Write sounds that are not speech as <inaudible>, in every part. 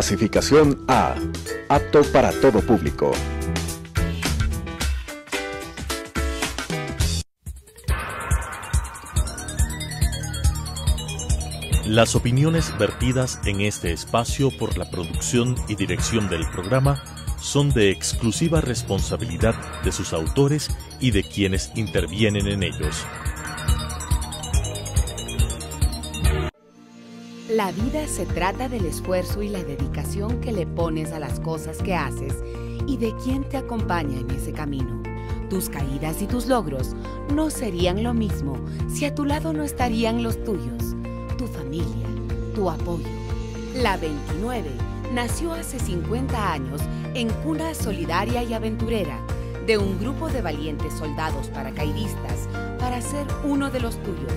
Clasificación A. Apto para todo público. Las opiniones vertidas en este espacio por la producción y dirección del programa son de exclusiva responsabilidad de sus autores y de quienes intervienen en ellos. La vida se trata del esfuerzo y la dedicación que le pones a las cosas que haces y de quién te acompaña en ese camino. Tus caídas y tus logros no serían lo mismo si a tu lado no estarían los tuyos, tu familia, tu apoyo. La 29 nació hace 50 años en cuna solidaria y aventurera de un grupo de valientes soldados paracaidistas para ser uno de los tuyos,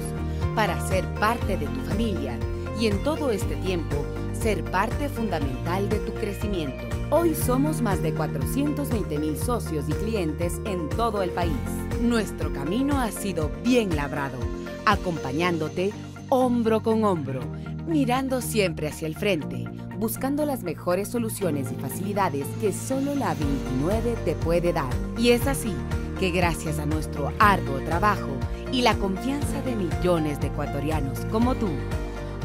para ser parte de tu familia y en todo este tiempo ser parte fundamental de tu crecimiento. Hoy somos más de 420 mil socios y clientes en todo el país. Nuestro camino ha sido bien labrado, acompañándote hombro con hombro, mirando siempre hacia el frente, buscando las mejores soluciones y facilidades que solo la 29 te puede dar. Y es así que gracias a nuestro arduo trabajo y la confianza de millones de ecuatorianos como tú,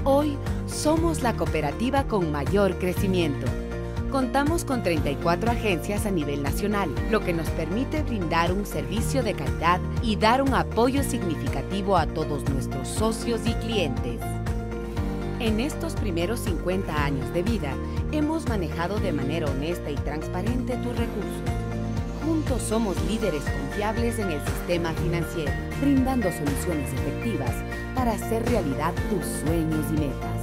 Hoy somos la cooperativa con mayor crecimiento. Contamos con 34 agencias a nivel nacional, lo que nos permite brindar un servicio de calidad y dar un apoyo significativo a todos nuestros socios y clientes. En estos primeros 50 años de vida, hemos manejado de manera honesta y transparente tus recursos Juntos somos líderes confiables en el sistema financiero, brindando soluciones efectivas para hacer realidad tus sueños y metas.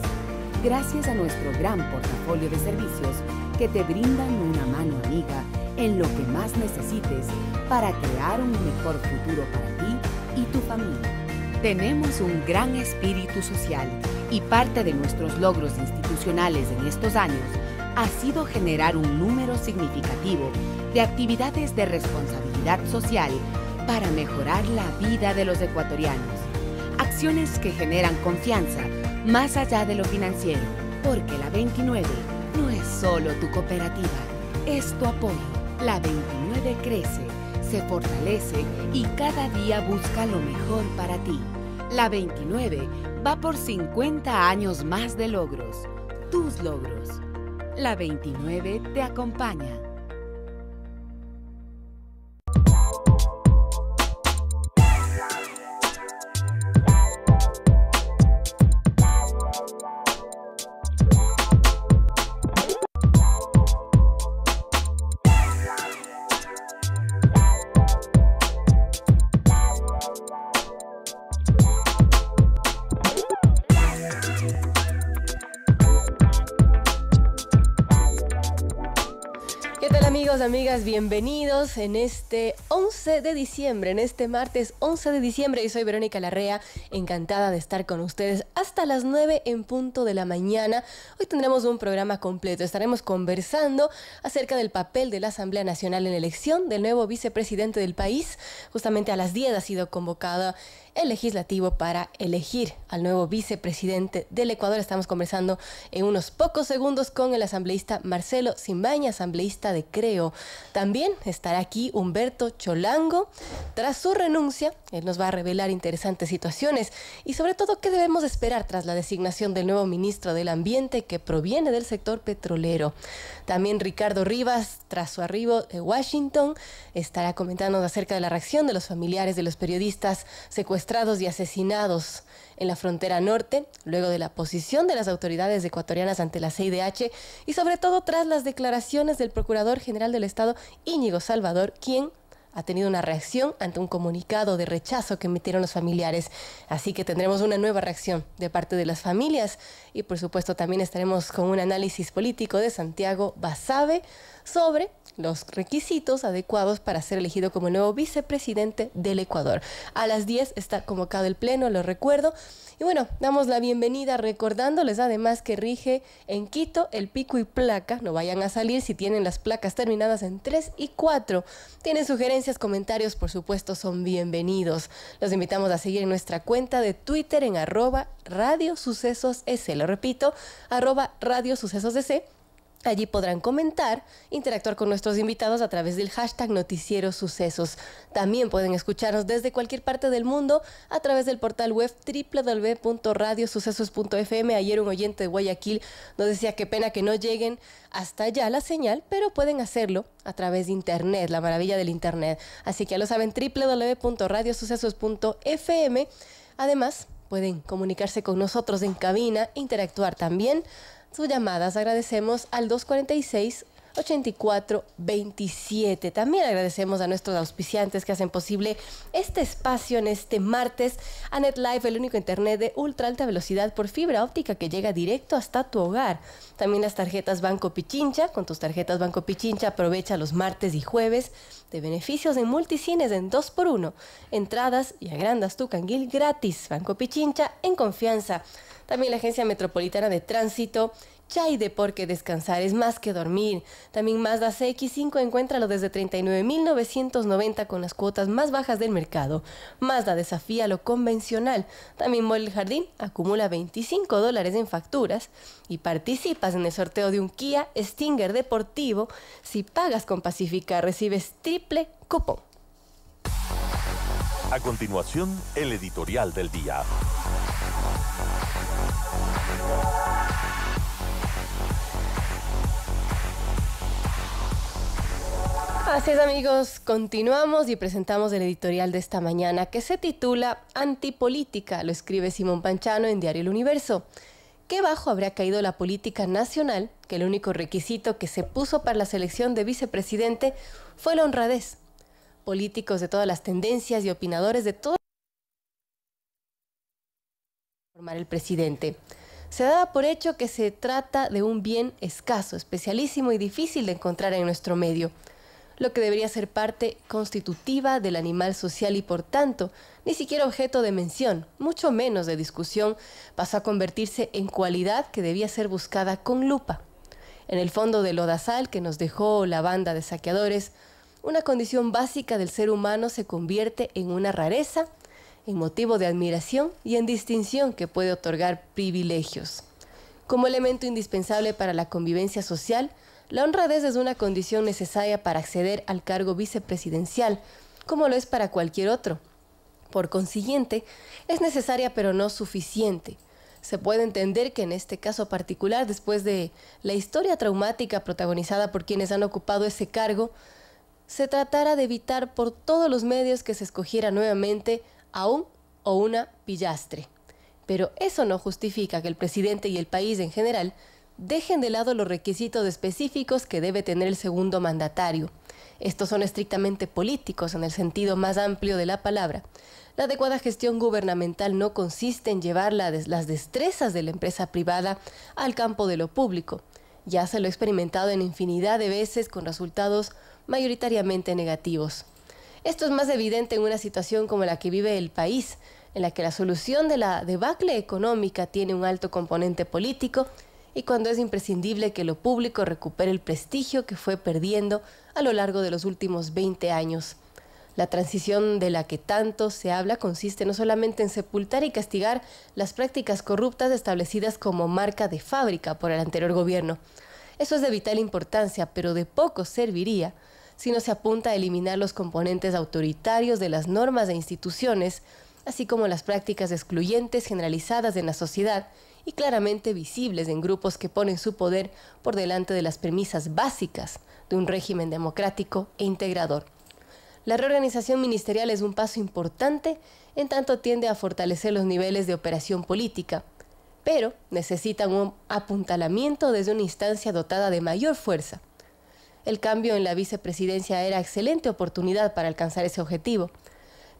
Gracias a nuestro gran portafolio de servicios que te brindan una mano amiga en lo que más necesites para crear un mejor futuro para ti y tu familia. Tenemos un gran espíritu social y parte de nuestros logros institucionales en estos años ha sido generar un número significativo de actividades de responsabilidad social para mejorar la vida de los ecuatorianos. Acciones que generan confianza más allá de lo financiero, porque la 29 no es solo tu cooperativa, es tu apoyo. La 29 crece, se fortalece y cada día busca lo mejor para ti. La 29 va por 50 años más de logros, tus logros. La 29 te acompaña. bienvenidos en este 11 de diciembre, en este martes 11 de diciembre. Y soy Verónica Larrea, encantada de estar con ustedes hasta las 9 en punto de la mañana. Hoy tendremos un programa completo, estaremos conversando acerca del papel de la Asamblea Nacional en la elección del nuevo vicepresidente del país. Justamente a las 10 ha sido convocada el legislativo para elegir al nuevo vicepresidente del Ecuador. Estamos conversando en unos pocos segundos con el asambleísta Marcelo Simbaña, asambleísta de Creo. También estará aquí Humberto Cholango. Tras su renuncia, él nos va a revelar interesantes situaciones y sobre todo qué debemos esperar tras la designación del nuevo ministro del Ambiente que proviene del sector petrolero. También Ricardo Rivas, tras su arribo de Washington, estará comentando acerca de la reacción de los familiares de los periodistas secuestrados y asesinados en la frontera norte, luego de la posición de las autoridades ecuatorianas ante la CIDH y sobre todo tras las declaraciones del Procurador General del Estado Íñigo Salvador, quien ha tenido una reacción ante un comunicado de rechazo que emitieron los familiares. Así que tendremos una nueva reacción de parte de las familias y por supuesto también estaremos con un análisis político de Santiago Basabe sobre los requisitos adecuados para ser elegido como nuevo vicepresidente del Ecuador. A las 10 está convocado el Pleno, lo recuerdo. Y bueno, damos la bienvenida recordándoles además que rige en Quito el pico y placa. No vayan a salir si tienen las placas terminadas en 3 y 4. Tienen sugerencias, comentarios, por supuesto, son bienvenidos. Los invitamos a seguir en nuestra cuenta de Twitter en arroba Radio Sucesos S. Lo repito, arroba Radio Sucesos S Allí podrán comentar, interactuar con nuestros invitados a través del hashtag Noticieros Sucesos. También pueden escucharnos desde cualquier parte del mundo a través del portal web www.radiosucesos.fm. Ayer un oyente de Guayaquil nos decía qué pena que no lleguen hasta allá la señal, pero pueden hacerlo a través de Internet, la maravilla del Internet. Así que ya lo saben, www.radiosucesos.fm. Además, pueden comunicarse con nosotros en cabina, interactuar también sus llamadas agradecemos al 246 8427. También agradecemos a nuestros auspiciantes que hacen posible este espacio en este martes. a Netlife, el único internet de ultra alta velocidad por fibra óptica que llega directo hasta tu hogar. También las tarjetas Banco Pichincha. Con tus tarjetas Banco Pichincha aprovecha los martes y jueves de beneficios en multicines en 2x1. Entradas y agrandas tu canguil gratis. Banco Pichincha en confianza. También la Agencia Metropolitana de Tránsito ya hay de por qué descansar, es más que dormir. También Mazda CX5 encuéntralo desde 39.990 con las cuotas más bajas del mercado. Mazda desafía lo convencional. También el Jardín acumula 25 dólares en facturas y participas en el sorteo de un Kia Stinger deportivo. Si pagas con Pacifica recibes triple cupón. A continuación, el editorial del día. Así amigos, continuamos y presentamos el editorial de esta mañana que se titula Antipolítica, lo escribe Simón Panchano en Diario El Universo. Qué bajo habría caído la política nacional, que el único requisito que se puso para la selección de vicepresidente fue la honradez. Políticos de todas las tendencias y opinadores de todo formar el presidente. Se daba por hecho que se trata de un bien escaso, especialísimo y difícil de encontrar en nuestro medio lo que debería ser parte constitutiva del animal social y por tanto ni siquiera objeto de mención, mucho menos de discusión, pasó a convertirse en cualidad que debía ser buscada con lupa. En el fondo del lodazal que nos dejó la banda de saqueadores, una condición básica del ser humano se convierte en una rareza, en motivo de admiración y en distinción que puede otorgar privilegios. Como elemento indispensable para la convivencia social, la honradez es una condición necesaria para acceder al cargo vicepresidencial, como lo es para cualquier otro. Por consiguiente, es necesaria pero no suficiente. Se puede entender que en este caso particular, después de la historia traumática protagonizada por quienes han ocupado ese cargo, se tratara de evitar por todos los medios que se escogiera nuevamente a un o una pillastre. Pero eso no justifica que el presidente y el país en general dejen de lado los requisitos específicos que debe tener el segundo mandatario. Estos son estrictamente políticos en el sentido más amplio de la palabra. La adecuada gestión gubernamental no consiste en llevar las destrezas de la empresa privada al campo de lo público. Ya se lo he experimentado en infinidad de veces con resultados mayoritariamente negativos. Esto es más evidente en una situación como la que vive el país, en la que la solución de la debacle económica tiene un alto componente político y cuando es imprescindible que lo público recupere el prestigio que fue perdiendo a lo largo de los últimos 20 años. La transición de la que tanto se habla consiste no solamente en sepultar y castigar las prácticas corruptas establecidas como marca de fábrica por el anterior gobierno. Eso es de vital importancia, pero de poco serviría si no se apunta a eliminar los componentes autoritarios de las normas e instituciones, así como las prácticas excluyentes generalizadas en la sociedad y claramente visibles en grupos que ponen su poder por delante de las premisas básicas de un régimen democrático e integrador. La reorganización ministerial es un paso importante en tanto tiende a fortalecer los niveles de operación política, pero necesita un apuntalamiento desde una instancia dotada de mayor fuerza. El cambio en la vicepresidencia era excelente oportunidad para alcanzar ese objetivo,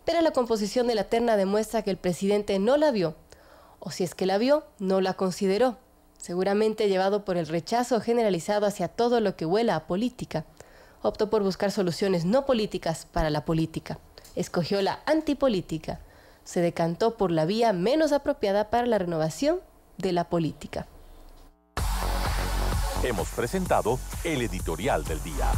pero la composición de la terna demuestra que el presidente no la vio o si es que la vio, no la consideró, seguramente llevado por el rechazo generalizado hacia todo lo que huela a política. Optó por buscar soluciones no políticas para la política. Escogió la antipolítica. Se decantó por la vía menos apropiada para la renovación de la política. Hemos presentado el editorial del día.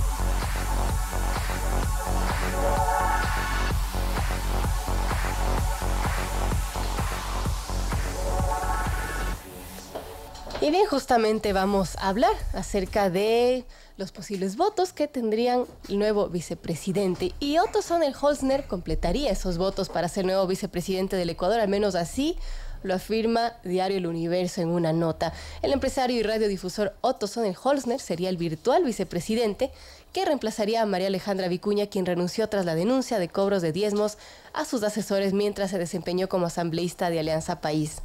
Y bien, justamente vamos a hablar acerca de los posibles votos que tendrían el nuevo vicepresidente. Y Otto Sonner Holzner completaría esos votos para ser nuevo vicepresidente del Ecuador, al menos así lo afirma Diario El Universo en una nota. El empresario y radiodifusor Otto Holzner sería el virtual vicepresidente que reemplazaría a María Alejandra Vicuña, quien renunció tras la denuncia de cobros de diezmos a sus asesores mientras se desempeñó como asambleísta de Alianza País.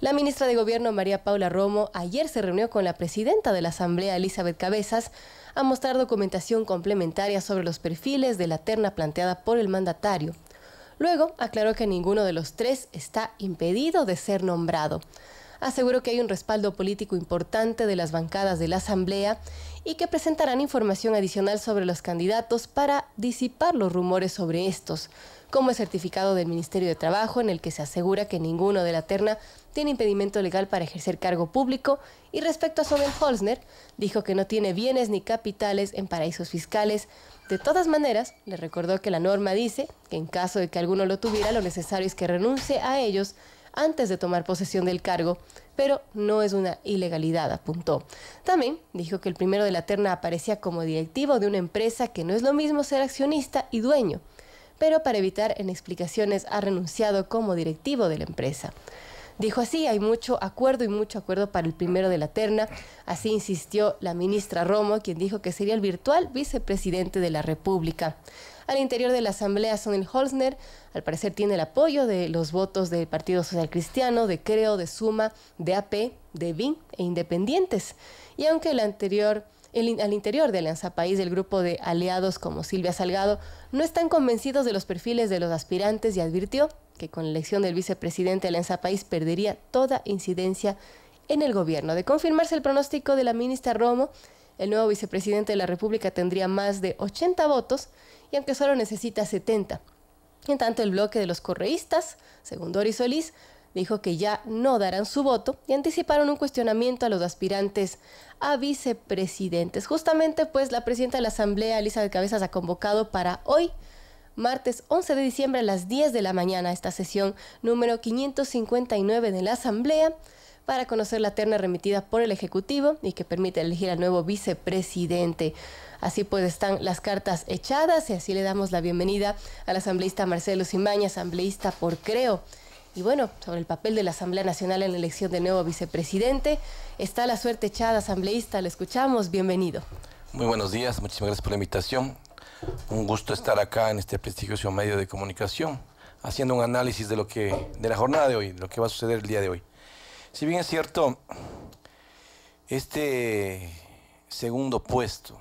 La ministra de Gobierno María Paula Romo ayer se reunió con la presidenta de la Asamblea Elizabeth Cabezas a mostrar documentación complementaria sobre los perfiles de la terna planteada por el mandatario. Luego aclaró que ninguno de los tres está impedido de ser nombrado aseguró que hay un respaldo político importante de las bancadas de la Asamblea y que presentarán información adicional sobre los candidatos para disipar los rumores sobre estos, como el certificado del Ministerio de Trabajo en el que se asegura que ninguno de la terna tiene impedimento legal para ejercer cargo público y respecto a Sobel Holzner, dijo que no tiene bienes ni capitales en paraísos fiscales. De todas maneras, le recordó que la norma dice que en caso de que alguno lo tuviera, lo necesario es que renuncie a ellos antes de tomar posesión del cargo, pero no es una ilegalidad, apuntó. También dijo que el primero de la terna aparecía como directivo de una empresa que no es lo mismo ser accionista y dueño, pero para evitar en explicaciones ha renunciado como directivo de la empresa. Dijo así, hay mucho acuerdo y mucho acuerdo para el primero de la terna. Así insistió la ministra Romo, quien dijo que sería el virtual vicepresidente de la República al interior de la Asamblea Sonil Holzner. Al parecer tiene el apoyo de los votos del Partido Social Cristiano, de Creo, de Suma, de AP, de BIN e Independientes. Y aunque anterior... al interior de Alianza País, el grupo de aliados como Silvia Salgado, no están convencidos de los perfiles de los aspirantes y advirtió que con la elección del vicepresidente Alianza País perdería toda incidencia en el gobierno. De confirmarse el pronóstico de la ministra Romo, el nuevo vicepresidente de la República tendría más de 80 votos y aunque solo necesita 70. En tanto, el bloque de los correístas, según Doris Solís, dijo que ya no darán su voto y anticiparon un cuestionamiento a los aspirantes a vicepresidentes. Justamente, pues, la presidenta de la Asamblea, de Cabezas, ha convocado para hoy, martes 11 de diciembre a las 10 de la mañana, esta sesión número 559 de la Asamblea para conocer la terna remitida por el Ejecutivo y que permite elegir al nuevo vicepresidente. Así pues están las cartas echadas y así le damos la bienvenida al asambleísta Marcelo Simaña, asambleísta por Creo. Y bueno, sobre el papel de la Asamblea Nacional en la elección del nuevo vicepresidente, está la suerte echada asambleísta, lo escuchamos, bienvenido. Muy buenos días, muchísimas gracias por la invitación. Un gusto estar acá en este prestigioso medio de comunicación, haciendo un análisis de lo que de la jornada de hoy, de lo que va a suceder el día de hoy. Si bien es cierto, este segundo puesto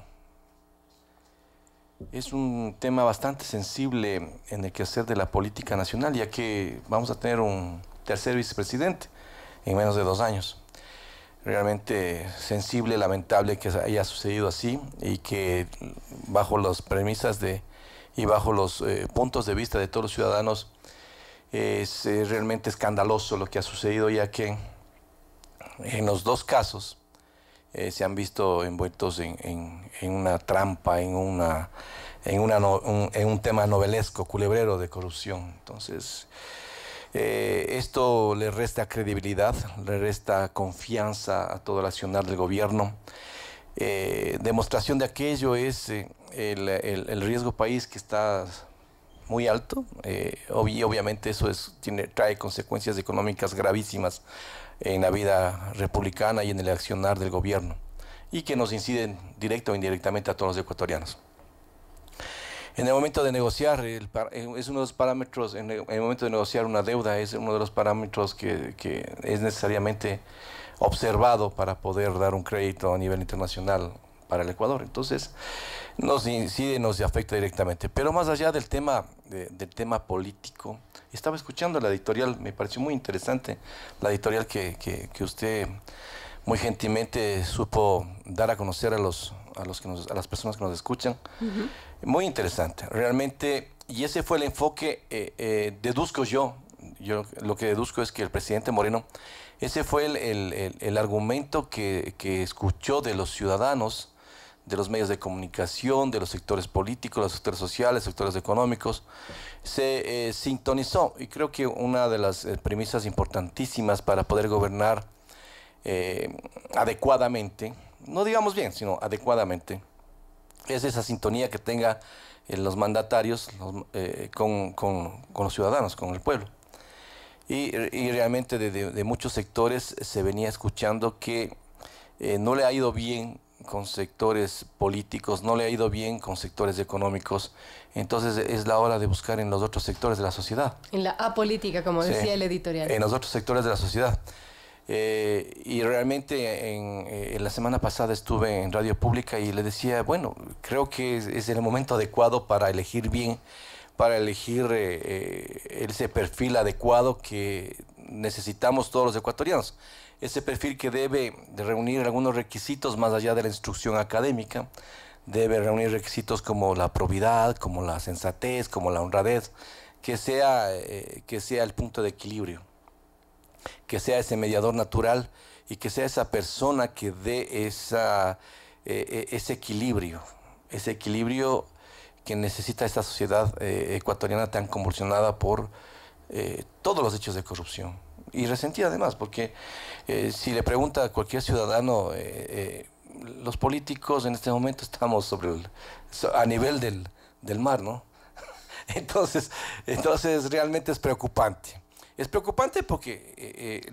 es un tema bastante sensible en el que hacer de la política nacional, ya que vamos a tener un tercer vicepresidente en menos de dos años. Realmente sensible, lamentable que haya sucedido así y que bajo las premisas de y bajo los eh, puntos de vista de todos los ciudadanos es eh, realmente escandaloso lo que ha sucedido, ya que en los dos casos eh, se han visto envueltos en, una trampa, en, una, en, un, tema novelesco, culebrero de corrupción. Entonces, eh, esto le resta credibilidad, le resta confianza a todo el accionar del gobierno. Eh, demostración de aquello es el, riesgo país que está muy alto y obviamente eso tiene, trae consecuencias económicas gravísimas en la vida republicana y en el accionar del gobierno y que nos inciden directo o indirectamente a todos los ecuatorianos. En el momento de negociar, eh, es uno de los parámetros, momento de negociar una deuda, es uno de los parámetros que, que, es necesariamente observado para poder dar un crédito a nivel internacional para el Ecuador. Entonces, nos incide, nos afecta directamente. Pero más allá del tema, del tema político, estaba escuchando la editorial, me pareció muy interesante la editorial que, que, usted muy gentilmente supo dar a conocer a, los, a, los que a las personas que nos escuchan. Muy interesante, realmente, y ese fue el enfoque, eh, eh, deduzco yo, yo lo que deduzco es que el presidente Moreno, ese fue el, argumento que, que escuchó de los ciudadanos, de los medios de comunicación, de los sectores políticos, los sectores sociales, sectores económicos, se eh, sintonizó. Y creo que una de las eh, premisas importantísimas para poder gobernar eh, adecuadamente, no digamos bien, sino adecuadamente, es esa sintonía que tenga los mandatarios con, los ciudadanos, con el pueblo. Y, realmente de, muchos sectores se venía escuchando que no le ha ido bien con sectores políticos, no le ha ido bien con sectores económicos, entonces es la hora de buscar en los otros sectores de la sociedad. En la apolítica, como decía el editorial. En los otros sectores de la sociedad. Eh, y realmente eh, en, la semana pasada estuve en Radio Pública y le decía, bueno, creo que es, el momento adecuado para elegir bien, para elegir eh, ese perfil adecuado que necesitamos todos los ecuatorianos ese perfil que debe de reunir algunos requisitos más allá de la instrucción académica, debe reunir requisitos como la probidad, como la sensatez, como la honradez, que sea, eh, que sea el punto de equilibrio, que sea ese mediador natural y que sea esa persona que dé esa, eh, eh, ese equilibrio, ese equilibrio que necesita esta sociedad ecuatoriana tan convulsionada por todos los hechos de corrupción y resentida además, porque eh, si le pregunta a cualquier ciudadano, eh, eh, los políticos en este momento estamos sobre a nivel del, del mar, ¿no? <laughs> Entonces, entonces realmente es preocupante. Es preocupante porque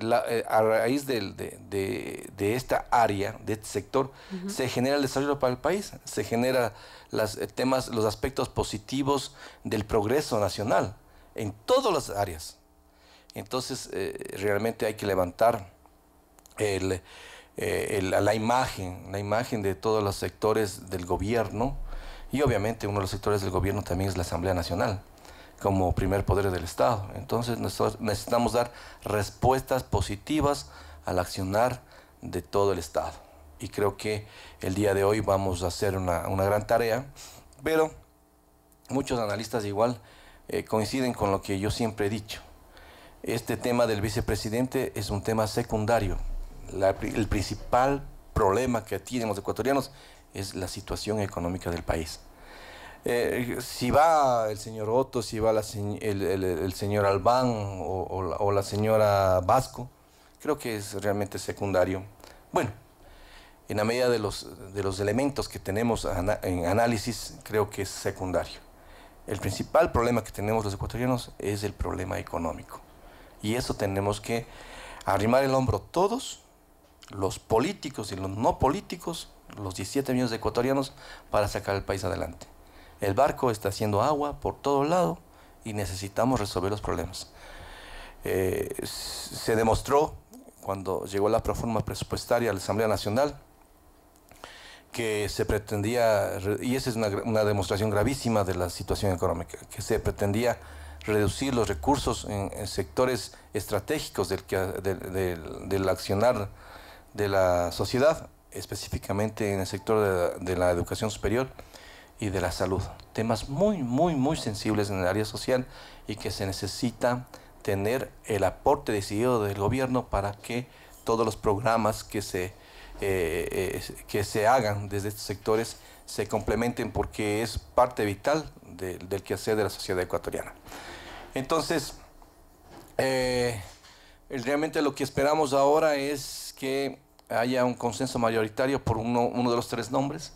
a raíz de, de, esta área, de este sector, se genera el desarrollo para el país, se genera los temas, los aspectos positivos del progreso nacional en todas las áreas. Entonces, eh, realmente hay que levantar eh, la imagen, la imagen de todos los sectores del gobierno y obviamente uno de los sectores del gobierno también es la Asamblea Nacional como primer poder del Estado. Entonces nosotros necesitamos dar respuestas positivas al accionar de todo el Estado. Y creo que el día de hoy vamos a hacer una, gran tarea, pero muchos analistas igual eh, coinciden con lo que yo siempre he dicho. Este tema del vicepresidente es un tema secundario. el principal problema que tienen los ecuatorianos es la situación económica del país. Eh, si va el señor Otto, si va el, señor Albán o, la, señora Vasco, creo que es realmente secundario. Bueno, en la medida de los elementos que tenemos en análisis, creo que es secundario. El principal problema que tenemos los ecuatorianos es el problema económico. Y eso tenemos que arrimar el hombro todos, los políticos y los no políticos, los 17 millones de ecuatorianos, para sacar el país adelante. El barco está haciendo agua por todo lado y necesitamos resolver los problemas. Eh, se demostró cuando llegó la proforma presupuestaria a la Asamblea Nacional que se pretendía, y esa es una demostración gravísima de la situación económica, que se pretendía reducir los recursos en, sectores estratégicos del, accionar de la sociedad, específicamente en el sector de la, educación superior y de la salud. Temas muy, muy, muy sensibles en el área social y que se necesita tener el aporte decidido del gobierno para que todos los programas que se, eh, eh, que se hagan desde estos sectores se complementen porque es parte vital del quehacer de la sociedad ecuatoriana. Entonces, eh, realmente lo que esperamos ahora es que haya un consenso mayoritario por uno, de los tres nombres.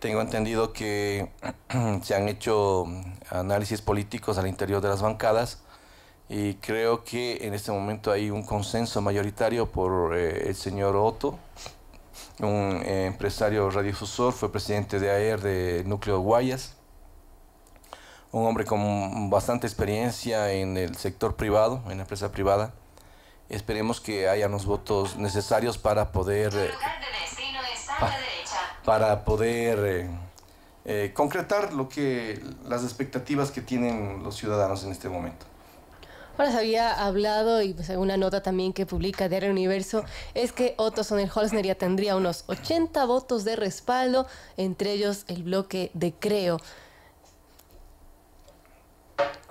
Tengo entendido que <clears throat> se han hecho análisis políticos al interior de las bancadas y creo que en este momento hay un consenso mayoritario por eh, el señor Otto, un eh, empresario radiodifusor, fue presidente de AER de Núcleo Guayas un hombre con bastante experiencia en el sector privado, en la empresa privada. Esperemos que haya los votos necesarios para poder... Eh, para poder eh, eh, concretar lo que las expectativas que tienen los ciudadanos en este momento. Ahora se había hablado, y pues una nota también que publica Diario Universo, es que Otto Sonner-Holzner ya tendría unos 80 votos de respaldo, entre ellos el bloque de Creo.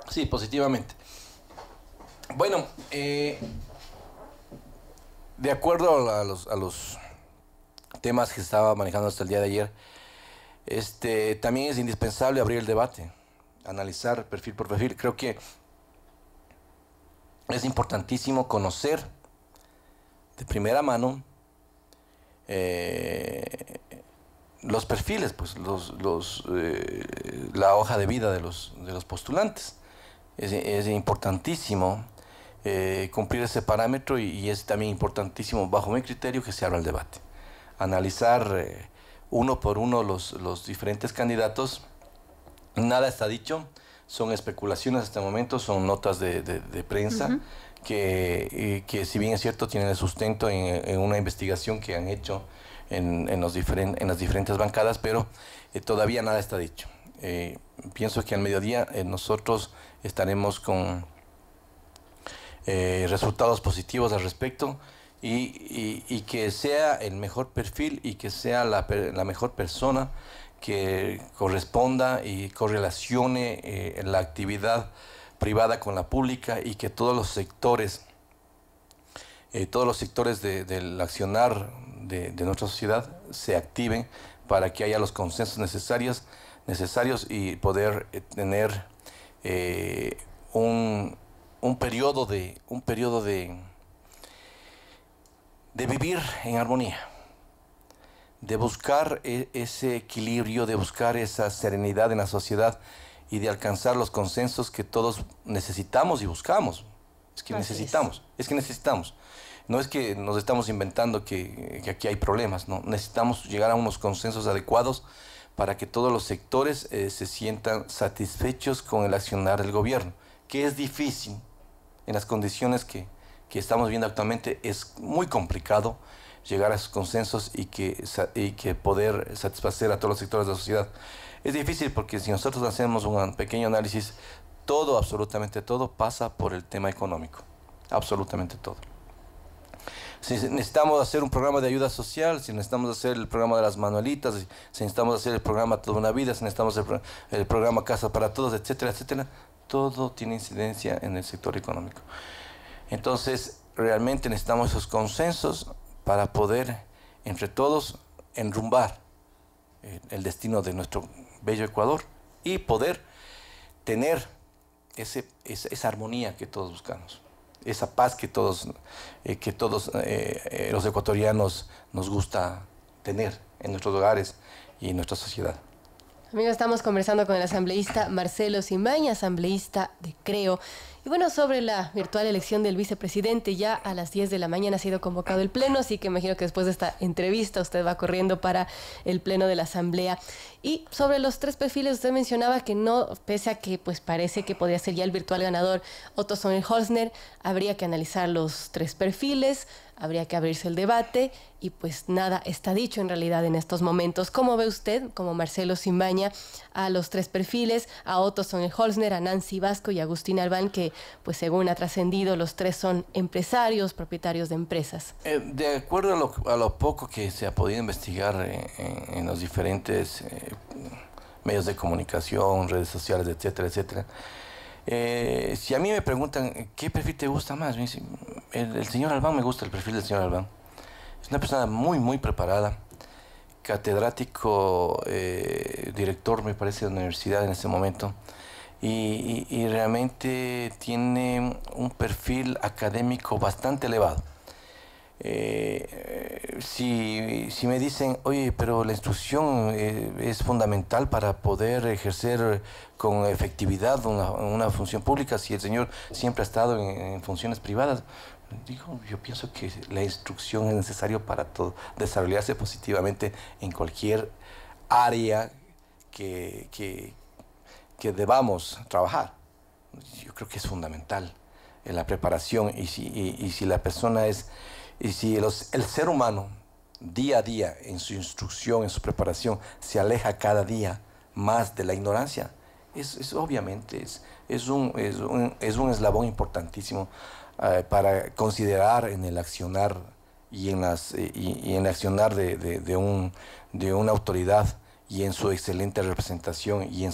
Sí, positivamente. Bueno, eh, de acuerdo a los, temas que estaba manejando hasta el día de ayer, este, también es indispensable abrir el debate, analizar perfil por perfil. Creo que es importantísimo conocer de primera mano eh, los perfiles, pues los, los eh, la hoja de vida de los, de los postulantes. Es, importantísimo eh, cumplir ese parámetro y, es también importantísimo, bajo mi criterio, que se abra el debate. Analizar eh, uno por uno los, los diferentes candidatos. Nada está dicho, son especulaciones hasta el momento, son notas de, de, prensa. Que, que si bien es cierto tienen el sustento en, en una investigación que han hecho en, en, los en las diferentes bancadas, pero eh, todavía nada está dicho. Eh, pienso que al mediodía eh, nosotros estaremos con resultados positivos al respecto y, y, que sea el mejor perfil y que sea la, mejor persona que corresponda y correlacione la actividad privada con la pública y que todos los sectores, todos los sectores del accionar de, nuestra sociedad se activen para que haya los consensos necesarios, necesarios y poder eh, tener eh, un, un, periodo de un periodo de de vivir en armonía, de buscar e, ese equilibrio, de buscar esa serenidad en la sociedad y de alcanzar los consensos que todos necesitamos y buscamos. Es que necesitamos, es que necesitamos no es que nos estamos inventando que, aquí hay problemas, no, necesitamos llegar a unos consensos adecuados para que todos los sectores eh, se sientan satisfechos con el accionar del gobierno, que es difícil en las condiciones que, estamos viendo actualmente, es muy complicado llegar a esos consensos y que, y que poder satisfacer a todos los sectores de la sociedad. Es difícil porque si nosotros hacemos un pequeño análisis, todo, absolutamente todo, pasa por el tema económico. Absolutamente todo si necesitamos hacer un programa de ayuda social, si necesitamos hacer el programa de las manualitas, si necesitamos hacer el programa Toda una Vida, si necesitamos el, el programa Casa para Todos, etcétera, etcétera, todo tiene incidencia en el sector económico. Entonces, realmente necesitamos esos consensos para poder, entre todos, enrumbar eh, el destino de nuestro bello Ecuador y poder tener esa armonía que todos buscamos esa paz que todos, eh, que todos eh, eh, los ecuatorianos nos gusta tener en nuestros hogares y en nuestra sociedad. Amigos, estamos conversando con el asambleísta Marcelo Simaña, asambleísta de Creo. Y bueno, sobre la virtual elección del vicepresidente, ya a las 10 de la mañana ha sido convocado el Pleno, así que imagino que después de esta entrevista usted va corriendo para el Pleno de la Asamblea. Y sobre los tres perfiles, usted mencionaba que no, pese a que pues parece que podría ser ya el virtual ganador Otto Sonny Holzner, habría que analizar los tres perfiles, habría que abrirse el debate y pues nada está dicho en realidad en estos momentos. ¿Cómo ve usted, como Marcelo Simbaña, a los tres perfiles, a Otto Sonny Holzner, a Nancy Vasco y a Agustín Albán, que pues según ha trascendido, los tres son empresarios, propietarios de empresas. Eh, de acuerdo a lo, poco que se ha podido investigar eh, en, los diferentes eh, medios de comunicación, redes sociales, etcétera, etcétera, si a mí me preguntan qué perfil te gusta más, el, señor Albán me gusta el perfil del señor Albán. Es una persona muy, muy preparada, catedrático, director, me parece, de la universidad en ese momento y, realmente tiene un perfil académico bastante elevado. Eh, si, me dicen, oye, pero la instrucción eh, es fundamental para poder ejercer con efectividad una, función pública, si el Señor siempre ha estado en, funciones privadas, digo, yo pienso que la instrucción es necesaria para todo, desarrollarse positivamente en cualquier área que, que, que debamos trabajar. Yo creo que es fundamental en la preparación y si, y, si la persona es, y si los, el ser humano día a día en su instrucción, en su preparación, se aleja cada día más de la ignorancia, es, obviamente es, es, un, es, un, es un eslabón importantísimo eh, para considerar en el accionar y en, las, eh, y, en el accionar de, de, de, un, de una autoridad y en su excelente representación y en,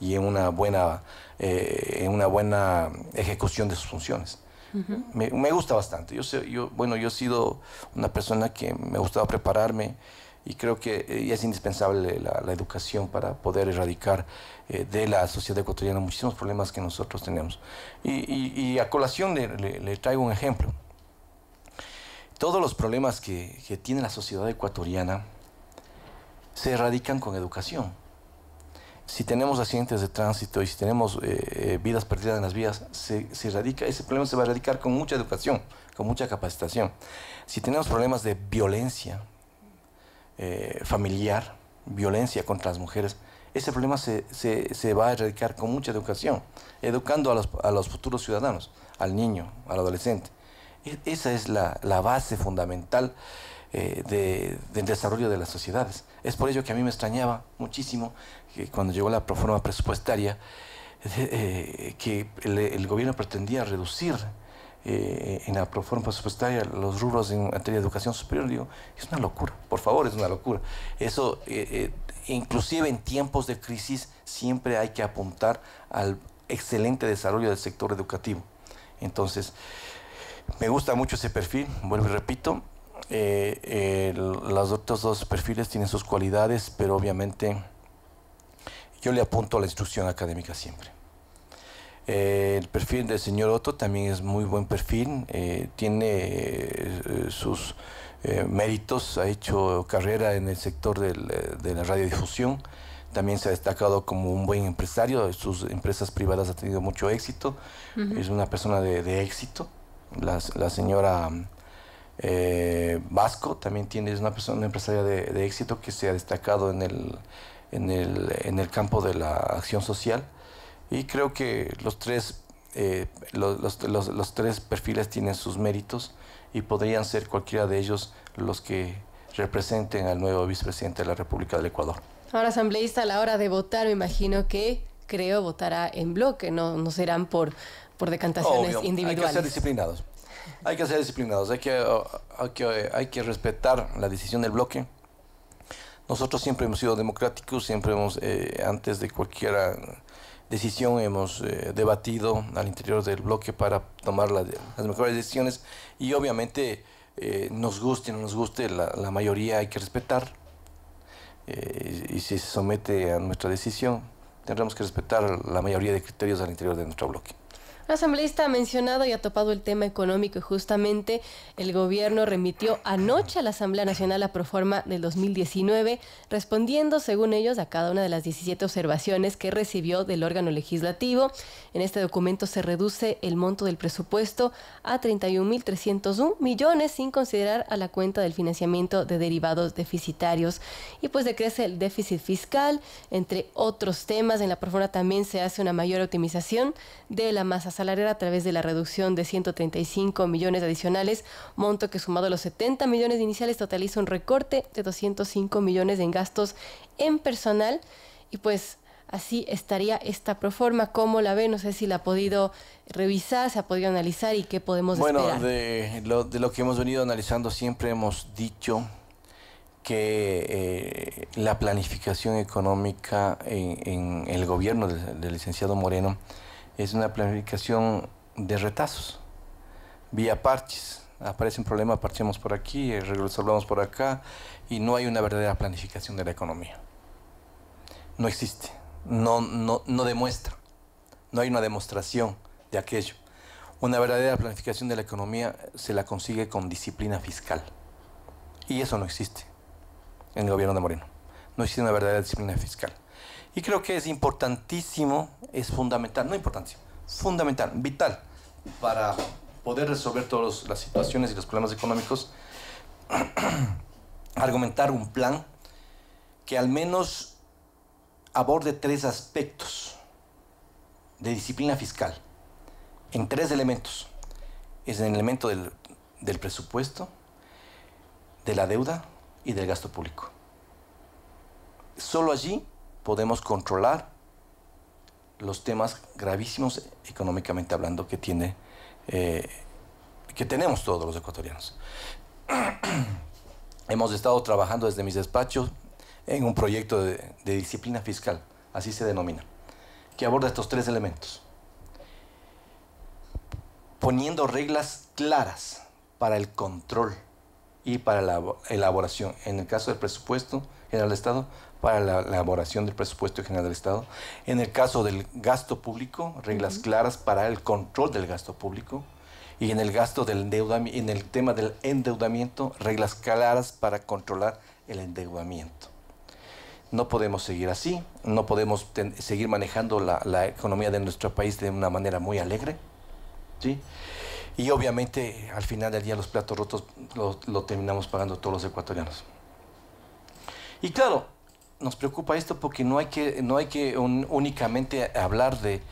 y en una, buena, eh, en una buena ejecución de sus funciones. me, gusta bastante. Yo, yo, bueno, yo he sido una persona que me gustaba prepararme y creo que eh, es indispensable la, educación para poder erradicar eh, de la sociedad ecuatoriana muchísimos problemas que nosotros tenemos. Y, a colación le, le, traigo un ejemplo. Todos los problemas que, que tiene la sociedad ecuatoriana, se erradican con educación. Si tenemos accidentes de tránsito y si tenemos eh, eh, vidas perdidas en las vías, se, se erradica, ese problema se va a erradicar con mucha educación, con mucha capacitación. Si tenemos problemas de violencia eh, familiar, violencia contra las mujeres, ese problema se, va a erradicar con mucha educación, educando a los, futuros ciudadanos, al niño, al adolescente. E, esa es la, la base fundamental eh, de, del desarrollo de las sociedades. Es por ello que a mí me extrañaba muchísimo que cuando llegó la proforma presupuestaria, eh, que el, gobierno pretendía reducir eh, en la proforma presupuestaria los rubros en materia de educación superior. Digo, es una locura, por favor, es una locura. Eso, inclusive en tiempos de crisis, siempre hay que apuntar al excelente desarrollo del sector educativo. Entonces, me gusta mucho ese perfil, vuelvo y repito, eh, otras los otros dos perfiles tienen sus cualidades, pero obviamente yo le apunto a la instrucción académica siempre. Eh, el perfil del señor Otto también es muy buen perfil, eh, tiene eh, sus méritos, ha hecho carrera en el sector de la radiodifusión, también se ha destacado como un buen empresario, sus empresas privadas ha tenido mucho éxito, es una persona de, éxito, la señora... Eh, Vasco también tiene, es una persona, empresaria de, éxito que se ha destacado en el, en, el, campo de la acción social. Y creo que los tres, eh, los, tres perfiles tienen sus méritos y podrían ser cualquiera de ellos los que representen al nuevo vicepresidente de la República del Ecuador. Ahora, asambleísta, a la hora de votar, me imagino que creo votará en bloque, no, no serán por, por decantaciones individuales. Hay que ser disciplinados hay que ser disciplinados, hay que, hay que, respetar la decisión del bloque. Nosotros siempre hemos sido democráticos, siempre hemos, eh, antes de cualquier ah, decisión, hemos eh, debatido al interior del bloque para tomar las mejores decisiones y obviamente eh, nos guste o no nos guste, la, mayoría hay que respetar y si se somete a nuestra decisión, tendremos que respetar la mayoría de criterios al interior de nuestro bloque. La asambleísta ha mencionado y ha topado el tema económico y justamente el gobierno remitió anoche a la Asamblea Nacional la proforma del 2019, respondiendo, según ellos, a cada una de las 17 observaciones que recibió del órgano legislativo. En este documento se reduce el monto del presupuesto a 31.301 millones sin considerar a la cuenta del financiamiento de derivados deficitarios y pues decrece el déficit fiscal, entre otros temas. En la proforma también se hace una mayor optimización de la masa salarial a través de la reducción de 135 millones adicionales, monto que sumado a los 70 millones iniciales totaliza un recorte de 205 millones en gastos en personal y pues así estaría esta proforma. ¿Cómo la ve? No sé si la ha podido revisar, se ha podido analizar y qué podemos bueno, esperar. Bueno, de lo, que hemos venido analizando siempre hemos dicho que eh, la planificación económica en, el gobierno del licenciado Moreno es una planificación de retazos, vía parches. Aparece un problema, parchemos por aquí, eh, resolvamos por acá, y no hay una verdadera planificación de la economía. No existe, no, no, no demuestra, no hay una demostración de aquello. Una verdadera planificación de la economía se la consigue con disciplina fiscal. Y eso no existe en el gobierno de Moreno. No existe una verdadera disciplina fiscal. Y creo que es importantísimo, es fundamental, no importantísimo, fundamental, vital para poder resolver todas las situaciones y los problemas económicos, <clears throat> argumentar un plan que al menos aborde tres aspectos de disciplina fiscal, en tres elementos. Es el elemento del presupuesto, de la deuda y del gasto público. Solo allí podemos controlar los temas gravísimos económicamente hablando que tiene eh, que tenemos todos los ecuatorianos. <clears throat> Hemos estado trabajando desde mis despachos en un proyecto de, disciplina fiscal, así se denomina, que aborda estos tres elementos, poniendo reglas claras para el control y para la elaboración, en el caso del presupuesto general del Estado, para la elaboración del presupuesto general del Estado. En el caso del gasto público, reglas claras para el control del gasto público. Y en el gasto del en el tema del endeudamiento, reglas claras para controlar el endeudamiento. No podemos seguir así, no podemos seguir manejando la, economía de nuestro país de una manera muy alegre. ¿sí? Y obviamente al final del día los platos rotos lo, lo terminamos pagando todos los ecuatorianos. Y claro, nos preocupa esto porque no hay que, no hay que únicamente hablar de,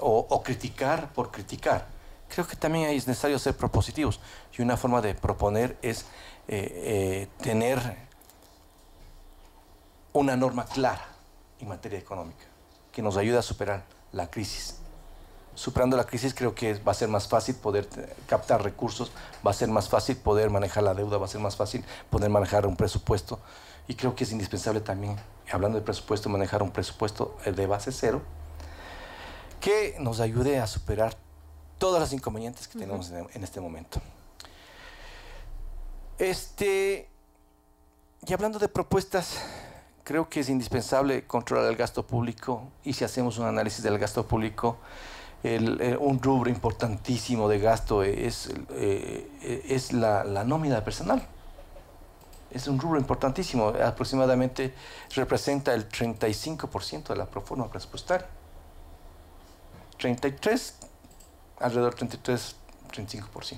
o, criticar por criticar. Creo que también es necesario ser propositivos y una forma de proponer es eh, eh, tener una norma clara en materia económica que nos ayude a superar la crisis. Superando la crisis creo que va a ser más fácil poder captar recursos, va a ser más fácil poder manejar la deuda, va a ser más fácil poder manejar un presupuesto. Y creo que es indispensable también, hablando de presupuesto, manejar un presupuesto eh, de base cero que nos ayude a superar todas las inconvenientes que tenemos en este momento. Este, y hablando de propuestas, creo que es indispensable controlar el gasto público y si hacemos un análisis del gasto público, eh, un rubro importantísimo de gasto es, eh, es la, la, nómina personal es un rubro importantísimo, aproximadamente representa el 35% de la proforma presupuestaria. 33, alrededor 33, 35%.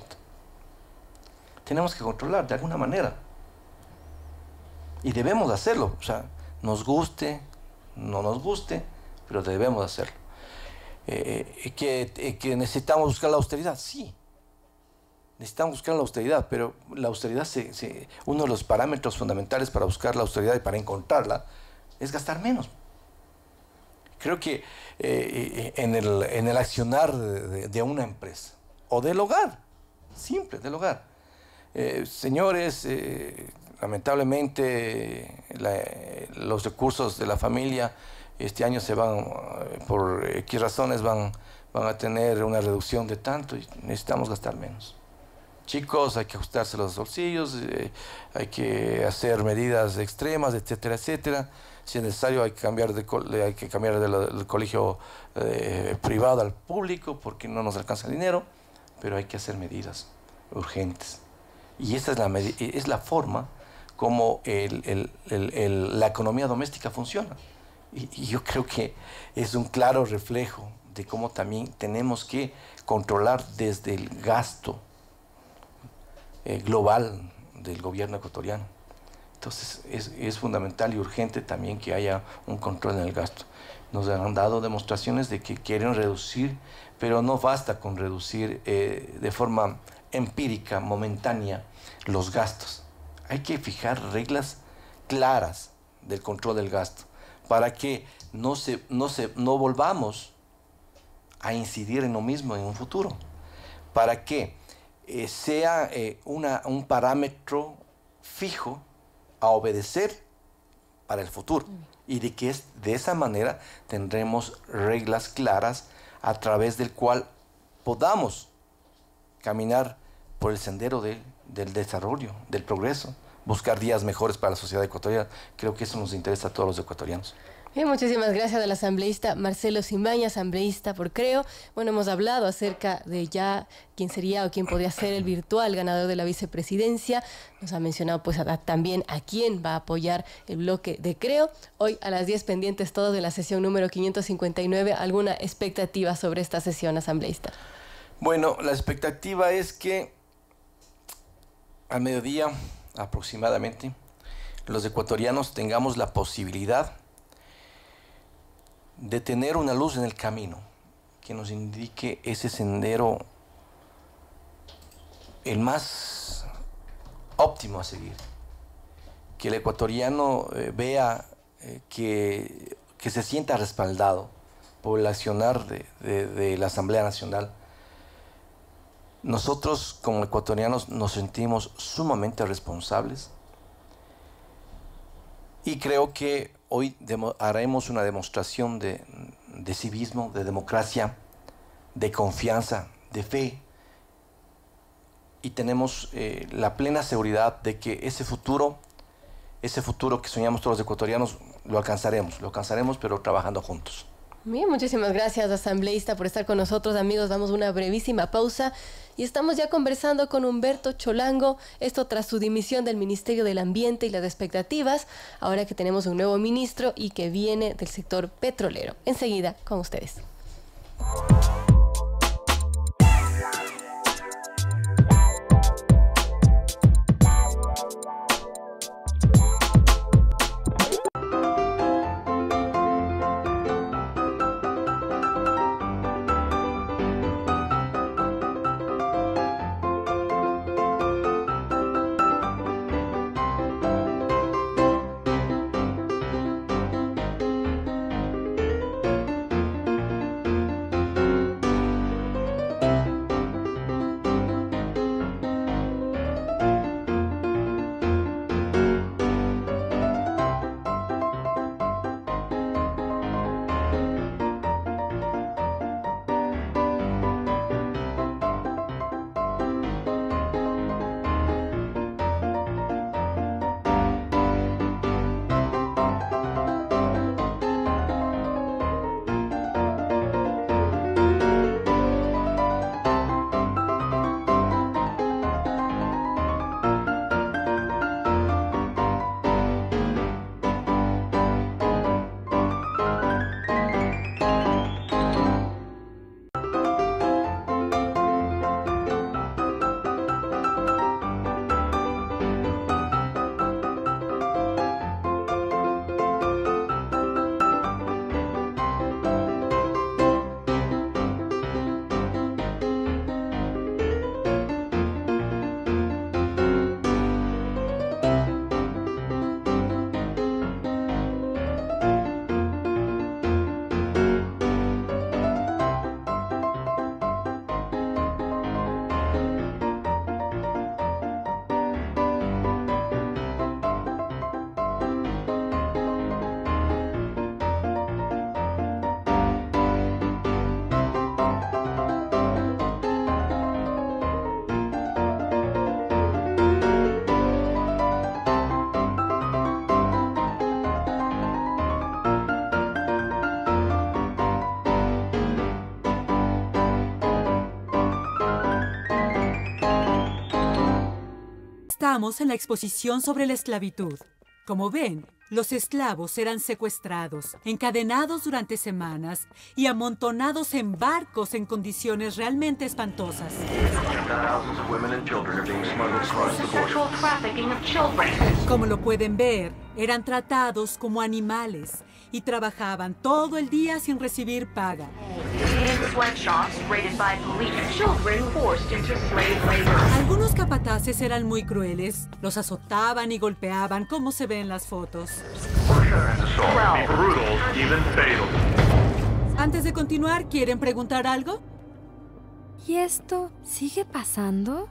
Tenemos que controlar de alguna manera. Y debemos hacerlo, o sea, nos guste, no nos guste, pero debemos hacerlo. Eh, eh, eh, que, que necesitamos buscar la austeridad, sí, necesitamos buscar la austeridad, pero la austeridad, se, uno de los parámetros fundamentales para buscar la austeridad y para encontrarla es gastar menos. Creo que eh, eh, en, el, accionar de, una empresa o del hogar, simple, del hogar. Eh, señores, lamentablemente los recursos de la familia este año se van, por X razones, van, van a tener una reducción de tanto y necesitamos gastar menos chicos, hay que ajustarse los bolsillos, eh, hay que hacer medidas extremas, etcétera, etcétera. Si es necesario, hay que cambiar, de, hay que cambiar del, colegio eh, privado al público porque no nos alcanza el dinero, pero hay que hacer medidas urgentes. Y esa es la, es la forma como la economía doméstica funciona. y yo creo que es un claro reflejo de cómo también tenemos que controlar desde el gasto eh, global del gobierno ecuatoriano. Entonces es, fundamental y urgente también que haya un control en el gasto. Nos han dado demostraciones de que quieren reducir, pero no basta con reducir eh, de forma empírica, momentánea, los gastos. Hay que fijar reglas claras del control del gasto para que no, se, no, se, no volvamos a incidir en lo mismo en un futuro. ¿Para qué? Eh, sea eh, un parámetro fijo a obedecer para el futuro. Y de que de esa manera tendremos reglas claras a través del cual podamos caminar por el sendero del desarrollo, del progreso, buscar días mejores para la sociedad ecuatoriana. Creo que eso nos interesa a todos los ecuatorianos. Bien, eh, muchísimas gracias al asambleísta Marcelo Simbaña, asambleísta por Creo. Bueno, hemos hablado acerca de ya quién sería o quién podría ser el virtual ganador de la vicepresidencia. Nos ha mencionado pues también a quién va a apoyar el bloque de Creo. Hoy a las 10 pendientes todos de la sesión número 559. ¿Alguna expectativa sobre esta sesión asambleísta? Bueno, la expectativa es que a mediodía aproximadamente los ecuatorianos tengamos la posibilidad de tener una luz en el camino que nos indique ese sendero el más óptimo a seguir. Que el ecuatoriano eh, vea eh, que, que, se sienta respaldado por el accionar de, de la Asamblea Nacional. Nosotros como ecuatorianos nos sentimos sumamente responsables y creo que hoy haremos una demostración de, civismo, de democracia, de confianza, de fe. Y tenemos eh, la plena seguridad de que ese futuro, ese futuro que soñamos todos los ecuatorianos, lo alcanzaremos. Lo alcanzaremos, pero trabajando juntos. Bien, muchísimas gracias, asambleísta, por estar con nosotros, amigos. Damos una brevísima pausa y estamos ya conversando con Humberto Cholango, esto tras su dimisión del Ministerio del Ambiente y las expectativas, ahora que tenemos un nuevo ministro y que viene del sector petrolero. Enseguida, con ustedes. en la exposición sobre la esclavitud. Como ven, los esclavos eran secuestrados, encadenados durante semanas y amontonados en barcos en condiciones realmente espantosas. Como lo pueden ver, eran tratados como animales y trabajaban todo el día sin recibir paga. Algunos capataces eran muy crueles. Los azotaban y golpeaban, como se ve en las fotos. Antes de continuar, ¿quieren preguntar algo? ¿Y esto sigue pasando?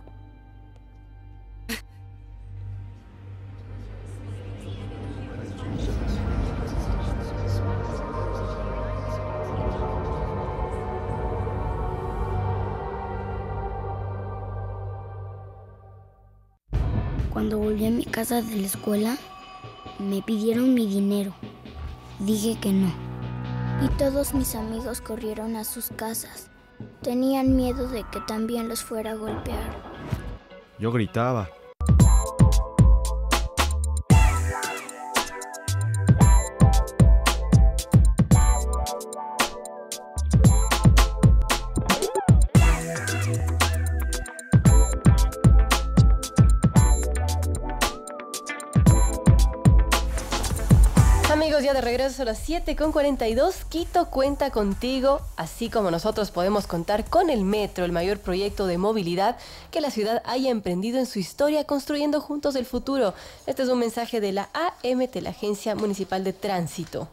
Cuando volví a mi casa de la escuela, me pidieron mi dinero. Dije que no. Y todos mis amigos corrieron a sus casas. Tenían miedo de que también los fuera a golpear. Yo gritaba, ya de regreso a las 7 con 42, Quito cuenta contigo, así como nosotros podemos contar con el metro, el mayor proyecto de movilidad que la ciudad haya emprendido en su historia, construyendo juntos el futuro. Este es un mensaje de la AMT, la Agencia Municipal de Tránsito.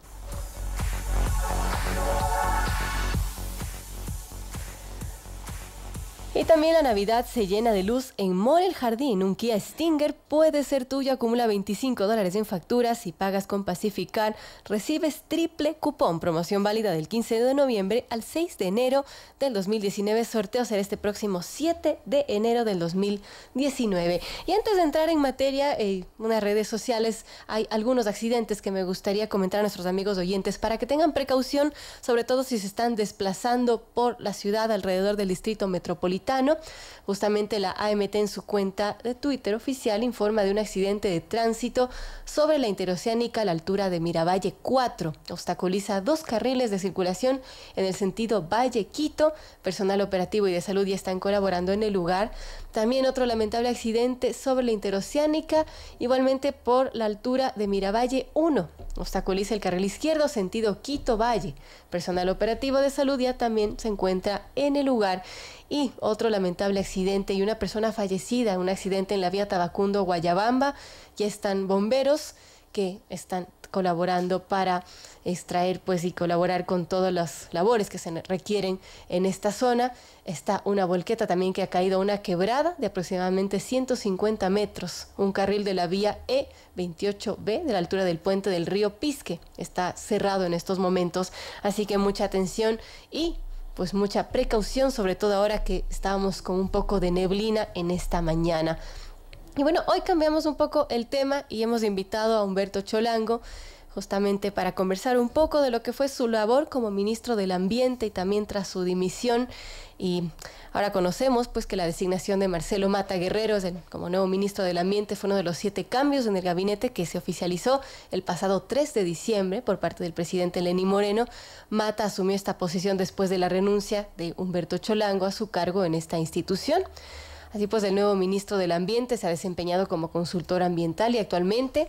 Y también la Navidad se llena de luz en Morel El Jardín. Un Kia Stinger puede ser tuyo, acumula 25 dólares en facturas. y pagas con Pacificar, recibes triple cupón. Promoción válida del 15 de noviembre al 6 de enero del 2019. Sorteo será este próximo 7 de enero del 2019. Y antes de entrar en materia, en eh, unas redes sociales hay algunos accidentes que me gustaría comentar a nuestros amigos oyentes para que tengan precaución, sobre todo si se están desplazando por la ciudad alrededor del distrito metropolitano Justamente la AMT en su cuenta de Twitter oficial informa de un accidente de tránsito sobre la interoceánica a la altura de Miravalle 4. Obstaculiza dos carriles de circulación en el sentido Valle-Quito. Personal operativo y de salud ya están colaborando en el lugar también otro lamentable accidente sobre la interoceánica, igualmente por la altura de Miravalle 1. Obstaculiza el carril izquierdo sentido Quito Valle. Personal operativo de salud ya también se encuentra en el lugar. Y otro lamentable accidente y una persona fallecida, un accidente en la vía Tabacundo, Guayabamba. Ya están bomberos que están colaborando para extraer pues y colaborar con todas las labores que se requieren en esta zona. Está una volqueta también que ha caído una quebrada de aproximadamente 150 metros. Un carril de la vía E28B de la altura del puente del río Pisque está cerrado en estos momentos, así que mucha atención y pues mucha precaución, sobre todo ahora que estábamos con un poco de neblina en esta mañana. Y bueno, hoy cambiamos un poco el tema y hemos invitado a Humberto Cholango justamente para conversar un poco de lo que fue su labor como ministro del Ambiente y también tras su dimisión. Y ahora conocemos pues que la designación de Marcelo Mata Guerrero como nuevo ministro del Ambiente fue uno de los siete cambios en el gabinete que se oficializó el pasado 3 de diciembre por parte del presidente Lenín Moreno. Mata asumió esta posición después de la renuncia de Humberto Cholango a su cargo en esta institución. Así pues, el nuevo ministro del Ambiente se ha desempeñado como consultor ambiental y actualmente,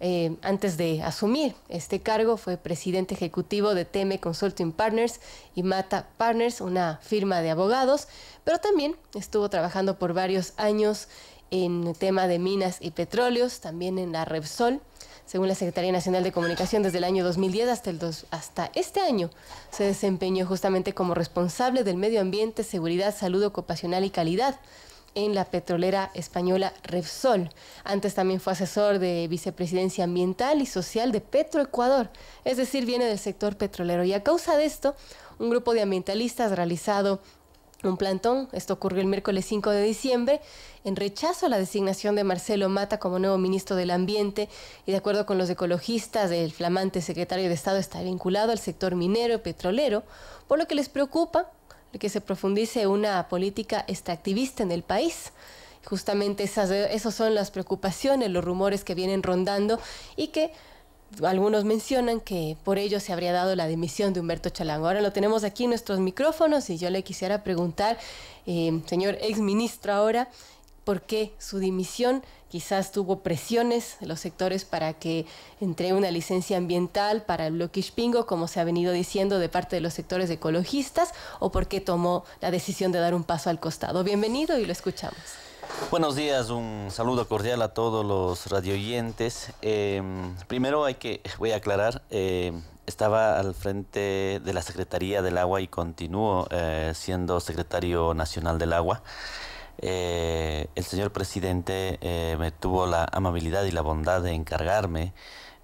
eh, antes de asumir este cargo, fue presidente ejecutivo de Teme Consulting Partners y Mata Partners, una firma de abogados, pero también estuvo trabajando por varios años en el tema de minas y petróleos, también en la Repsol. Según la Secretaría Nacional de Comunicación, desde el año 2010 hasta, el hasta este año se desempeñó justamente como responsable del medio ambiente, seguridad, salud ocupacional y calidad en la petrolera española Repsol. Antes también fue asesor de vicepresidencia ambiental y social de Petroecuador, es decir, viene del sector petrolero. Y a causa de esto, un grupo de ambientalistas realizado un plantón, esto ocurrió el miércoles 5 de diciembre, en rechazo a la designación de Marcelo Mata como nuevo ministro del Ambiente y de acuerdo con los ecologistas, el flamante secretario de Estado está vinculado al sector minero y petrolero, por lo que les preocupa que se profundice una política extractivista en el país justamente esas, son las preocupaciones, los rumores que vienen rondando y que algunos mencionan que por ello se habría dado la dimisión de Humberto Chalango. Ahora lo tenemos aquí en nuestros micrófonos y yo le quisiera preguntar, eh, señor señor exministro ahora, ¿Por qué su dimisión quizás tuvo presiones de los sectores para que entre una licencia ambiental para el bloque Pingo, como se ha venido diciendo de parte de los sectores ecologistas, o por qué tomó la decisión de dar un paso al costado. Bienvenido y lo escuchamos. Buenos días, un saludo cordial a todos los radioyentes. Em, primero hay que, voy a aclarar, em, estaba al frente de la Secretaría del Agua y continúo eh, siendo secretario nacional del agua. Eh, el señor presidente eh, me tuvo la amabilidad y la bondad de encargarme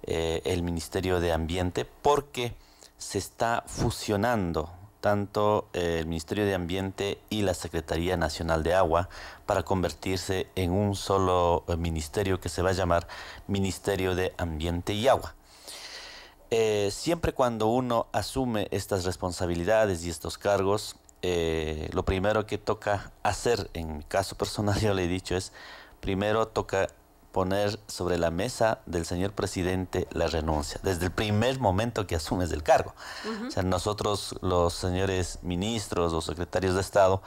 eh, el Ministerio de Ambiente porque se está fusionando tanto el Ministerio de Ambiente y la Secretaría Nacional de Agua para convertirse en un solo ministerio que se va a llamar Ministerio de Ambiente y Agua. siempre cuando uno asume estas responsabilidades y estos cargos, eh, lo primero que toca hacer, en mi caso personal <laughs> yo le he dicho, es primero toca poner sobre la mesa del señor presidente la renuncia, desde el primer momento que asumes el cargo. O sea, nosotros los señores ministros los secretarios de Estado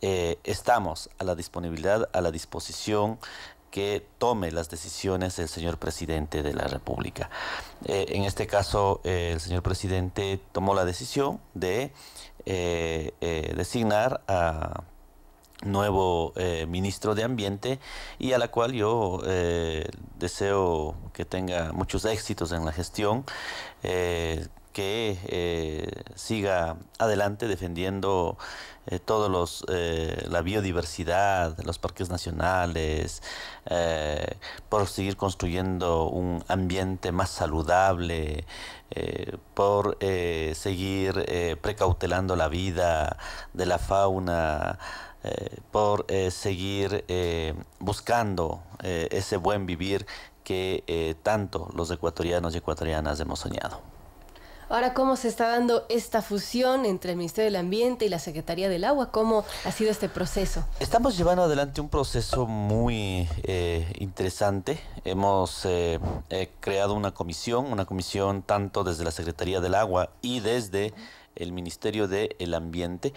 eh, estamos a la disponibilidad, a la disposición que tome las decisiones el señor presidente de la República. Eh, en este caso, el señor presidente tomó la decisión de eh, eh, designar a nuevo eh, ministro de Ambiente y a la cual yo deseo que tenga muchos éxitos en la gestión, que siga adelante defendiendo eh, todos eh, la biodiversidad, los parques nacionales, eh, por seguir construyendo un ambiente más saludable, eh, por seguir precautelando la vida de la fauna, por seguir buscando ese buen vivir que tanto los ecuatorianos y ecuatorianas hemos soñado. Ahora, ¿cómo se está dando esta fusión entre el Ministerio del Ambiente y la Secretaría del Agua? ¿Cómo ha sido este proceso? Estamos llevando adelante un proceso muy eh, interesante. Hemos eh, eh, creado una comisión, una comisión tanto desde la Secretaría del Agua y desde el Ministerio del Ambiente.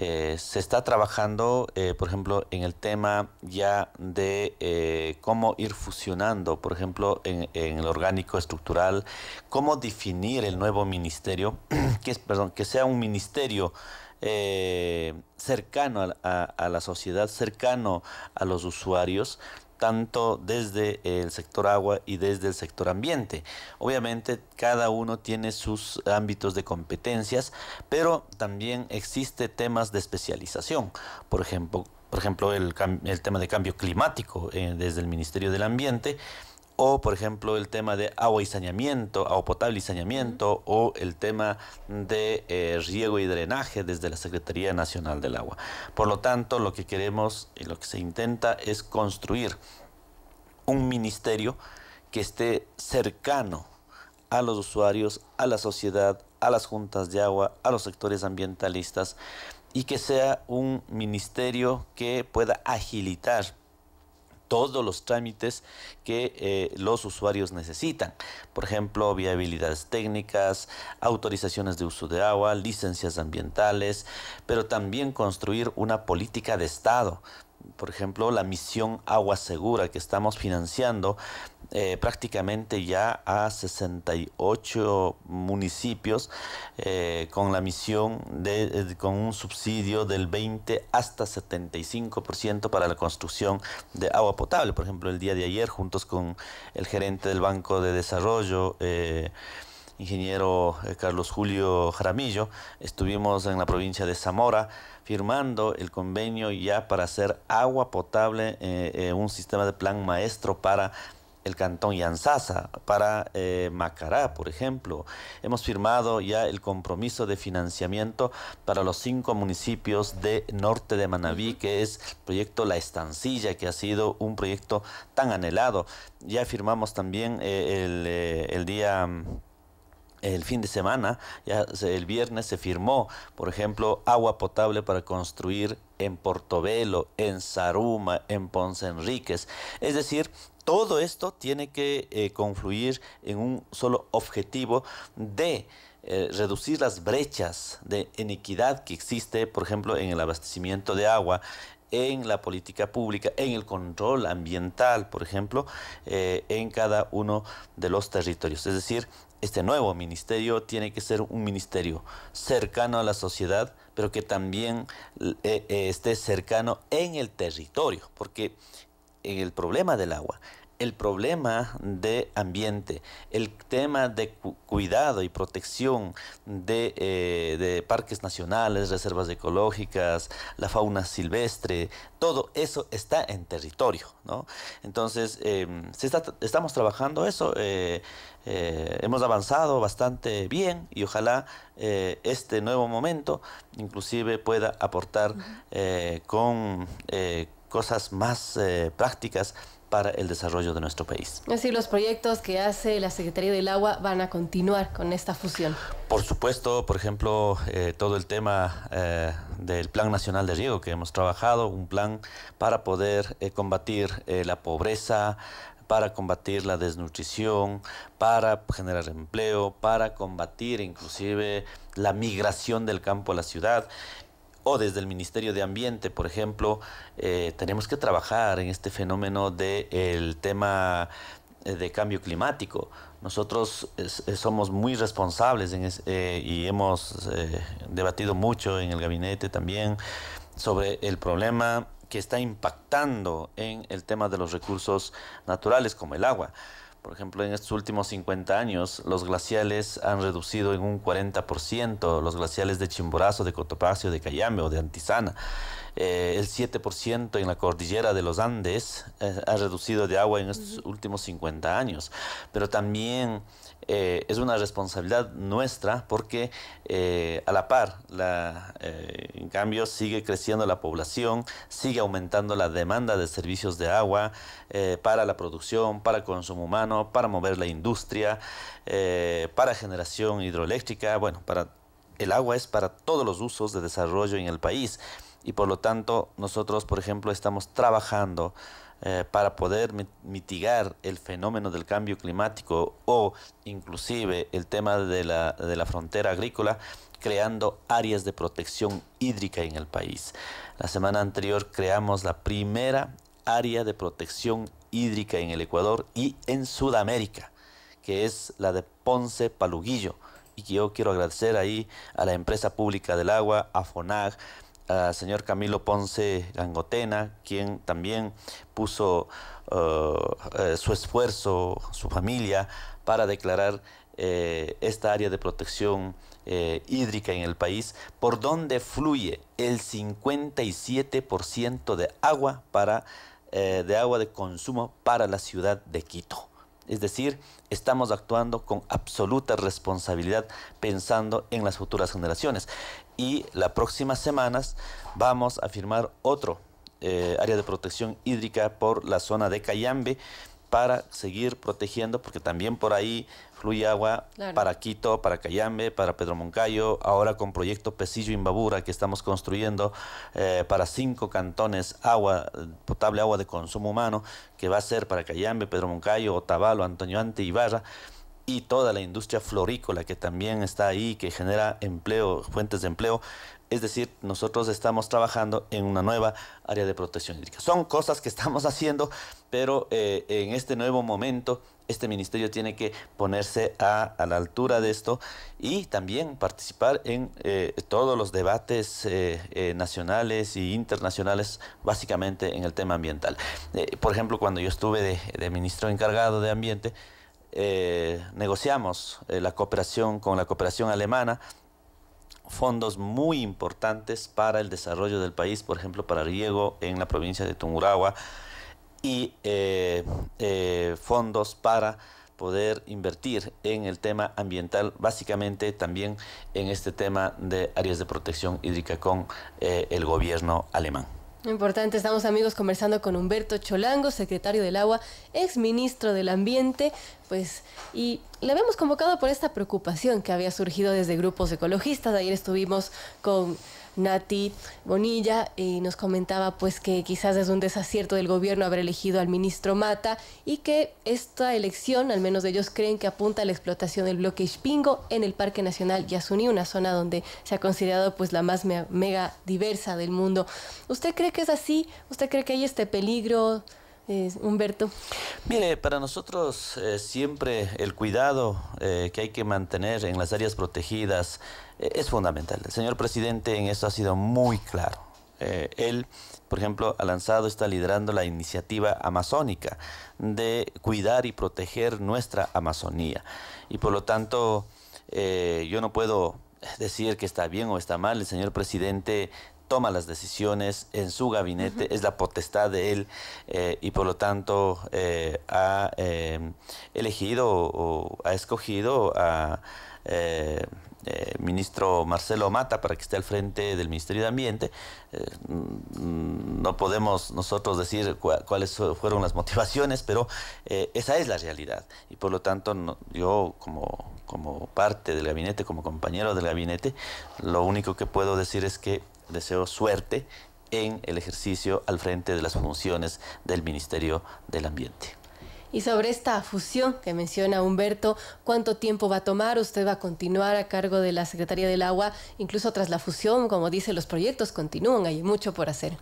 Eh, se está trabajando, eh, por ejemplo, en el tema ya de eh, cómo ir fusionando, por ejemplo, en, el orgánico estructural, cómo definir el nuevo ministerio, <clears throat> que, es, perdón, que sea un ministerio cercano a la sociedad, cercano a los usuarios, tanto desde el sector agua y desde el sector ambiente. Obviamente cada uno tiene sus ámbitos de competencias, pero también existe temas de especialización. Por ejemplo, por ejemplo el, el tema de cambio climático eh, desde el Ministerio del Ambiente o por ejemplo el tema de agua y saneamiento, agua potable y saneamiento, o el tema de eh, riego y drenaje desde la Secretaría Nacional del Agua. Por lo tanto, lo que queremos y lo que se intenta es construir un ministerio que esté cercano a los usuarios, a la sociedad, a las juntas de agua, a los sectores ambientalistas y que sea un ministerio que pueda agilitar todos los trámites que eh, los usuarios necesitan. Por ejemplo, viabilidades técnicas, autorizaciones de uso de agua, licencias ambientales, pero también construir una política de Estado por ejemplo, la misión Agua Segura que estamos financiando eh, prácticamente ya a 68 municipios eh, con la misión de, eh, con un subsidio del 20 hasta 75% para la construcción de agua potable. Por ejemplo, el día de ayer, juntos con el gerente del Banco de Desarrollo, ingeniero Carlos Julio Jaramillo, estuvimos en la provincia de Zamora firmando el convenio ya para hacer agua potable, un sistema de plan maestro para el cantón Yanzasa, para eh, Macará, por ejemplo. Hemos firmado ya el compromiso de financiamiento para los cinco municipios de norte de Manabí, que es el proyecto La Estancilla, que ha sido un proyecto tan anhelado. Ya firmamos también eh, el, eh, el día el fin de semana, ya el viernes se firmó, por ejemplo, agua potable para construir en Portobelo, en Zaruma, en Ponce Enríquez. Es decir, todo esto tiene que eh, confluir en un solo objetivo de eh, reducir las brechas de inequidad que existe, por ejemplo, en el abastecimiento de agua, en la política pública, en el control ambiental, por ejemplo, eh, en cada uno de los territorios. Es decir, este nuevo ministerio tiene que ser un ministerio cercano a la sociedad, pero que también esté cercano en el territorio, porque en el problema del agua el problema de ambiente, el tema de cuidado y protección eh, de, parques nacionales, reservas ecológicas, la fauna silvestre, todo eso está en territorio. Entonces, em, estamos trabajando eso, eh, eh, hemos avanzado bastante bien y ojalá este nuevo momento inclusive pueda aportar con cosas más prácticas para el desarrollo de nuestro país. Es decir, los proyectos que hace la Secretaría del Agua van a continuar con esta fusión. Por supuesto, por ejemplo, eh, todo el tema eh, del Plan Nacional de Riego que hemos trabajado, un plan para poder eh, combatir la pobreza, para combatir la desnutrición, para generar empleo, para combatir inclusive la migración del campo a la ciudad o desde el Ministerio de Ambiente, por ejemplo, eh, tenemos que trabajar en este fenómeno del tema eh, de cambio climático. Nosotros eh, somos muy responsables y hemos debatido mucho en el gabinete también sobre el problema que está impactando en el tema de los recursos naturales como el agua. Por ejemplo, en estos últimos 50 años, los glaciales han reducido en un 40%, los glaciales de Chimborazo, de Cotopaxi, de Cayambe o de Antisana. Eh, el 7% en la cordillera de los Andes eh, ha reducido de agua en estos últimos 50 años. Pero también eh, es una responsabilidad nuestra porque eh, a la par, la, eh, en cambio, sigue creciendo la población, sigue aumentando la demanda de servicios de agua para la producción, para el consumo humano, para mover la industria, para generación hidroeléctrica, bueno, para el agua es para todos los usos de desarrollo en el país y por lo tanto nosotros, por ejemplo, estamos trabajando eh, para poder mitigar el fenómeno del cambio climático o inclusive el tema de la, de la frontera agrícola, creando áreas de protección hídrica en el país. La semana anterior creamos la primera área de protección hídrica en el Ecuador y en Sudamérica, que es la de Ponce Paluguillo. Y que yo quiero agradecer ahí a la empresa pública del agua, a FONAG, señor Camilo Ponce Gangotena, quien también puso eh, eh, su esfuerzo, su familia, para declarar eh, esta área de protección hídrica en el país, por donde fluye el 57% de agua, para, de agua de consumo para la ciudad de Quito. Es decir, estamos actuando con absoluta responsabilidad pensando en las futuras generaciones y las próximas semanas vamos a firmar otro eh, área de protección hídrica por la zona de Cayambe para seguir protegiendo, porque también por ahí fluye agua para Quito, para Cayambe, para Pedro Moncayo, ahora con proyecto Pesillo Imbabura que estamos construyendo eh, para cinco cantones agua potable, agua de consumo humano, que va a ser para Cayambe, Pedro Moncayo, Otavalo, Antonio Ante, Ibarra y toda la industria florícola que también está ahí, que genera empleo, fuentes de empleo. Es decir, nosotros estamos trabajando en una nueva área de protección hídrica. Son cosas que <laughs> estamos haciendo, pero eh, en este nuevo momento este ministerio tiene que ponerse a, la altura de esto y también participar en eh, todos los debates eh, nacionales e internacionales, básicamente en el tema ambiental. por ejemplo, cuando yo estuve de ministro encargado de ambiente, eh, negociamos eh, la cooperación con la cooperación alemana, fondos muy importantes para el desarrollo del país, por ejemplo, para riego en la provincia de Tungurahua y eh, fondos para poder invertir en el tema ambiental, básicamente también en este tema de áreas de protección hídrica con el gobierno alemán. Importante, estamos amigos conversando con Humberto Cholango, secretario del Agua, ex ministro del Ambiente, pues, y le habíamos convocado por esta preocupación que había surgido desde grupos ecologistas. Ayer estuvimos con Nati Bonilla, y nos comentaba pues que quizás es un desacierto del gobierno haber elegido al ministro Mata y que esta elección, al menos ellos creen que apunta a la explotación del bloque Ispingo en el Parque Nacional Yasuní, una zona donde se ha considerado pues la más mega diversa del mundo. ¿Usted cree que es así? ¿Usted cree que hay este peligro Humberto? Mire, para nosotros eh, siempre el cuidado eh, que hay que mantener en las áreas protegidas eh, es fundamental. El señor presidente en esto ha sido muy claro. él, por ejemplo, ha lanzado, está liderando la iniciativa amazónica de cuidar y proteger nuestra Amazonía. Y por lo tanto, yo no puedo decir que está bien o está mal. El señor presidente toma las decisiones en su gabinete, es la potestad de él eh, y por lo tanto eh, ha eh, elegido o, ha escogido a... ministro Marcelo Mata para que esté al frente del Ministerio de Ambiente. no podemos nosotros decir cuáles fueron las motivaciones, pero esa es la realidad. Y por lo tanto, yo como, como parte del gabinete, como compañero del gabinete, lo único que puedo decir es que deseo suerte en el ejercicio al frente de las funciones del Ministerio del Ambiente. Y sobre esta fusión que menciona Humberto, ¿cuánto tiempo va a tomar? ¿Usted va a continuar a cargo de la Secretaría del Agua? Incluso tras la fusión, como dice, los proyectos continúan, hay mucho por hacer.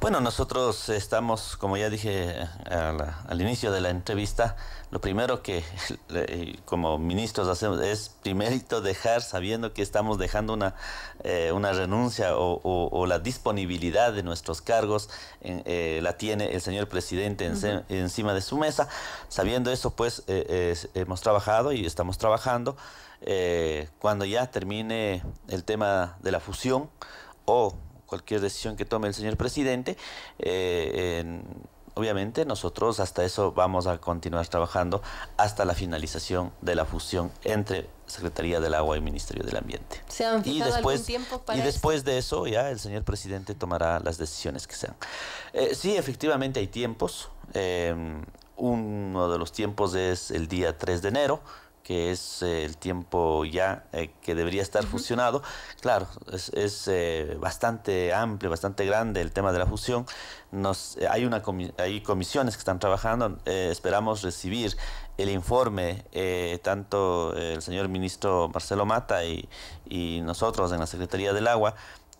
Bueno, nosotros estamos, como ya dije eh, al, inicio de la entrevista, lo primero que <laughs> como ministros hacemos es primerito dejar sabiendo que estamos dejando una, eh, una renuncia o, la disponibilidad de nuestros cargos eh, la tiene el señor presidente encima de su mesa. Sabiendo eso, pues eh, hemos trabajado y estamos trabajando. cuando ya termine el tema de la fusión o cualquier decisión que tome el señor presidente, en, obviamente nosotros hasta eso vamos a continuar trabajando hasta la finalización de la fusión entre Secretaría del Agua y Ministerio del Ambiente. ¿Se han y después, tiempo para y después de eso ya el señor presidente tomará las decisiones que sean. Eh, sí, efectivamente hay tiempos. Eh, uno de los tiempos es el día 3 de enero que es eh, el tiempo ya eh, que debería estar fusionado. Claro, es, eh, bastante amplio, bastante grande el tema de la fusión. Nos, hay, una hay comisiones que están trabajando, esperamos recibir el informe, tanto el señor ministro Marcelo Mata y nosotros en la Secretaría del Agua,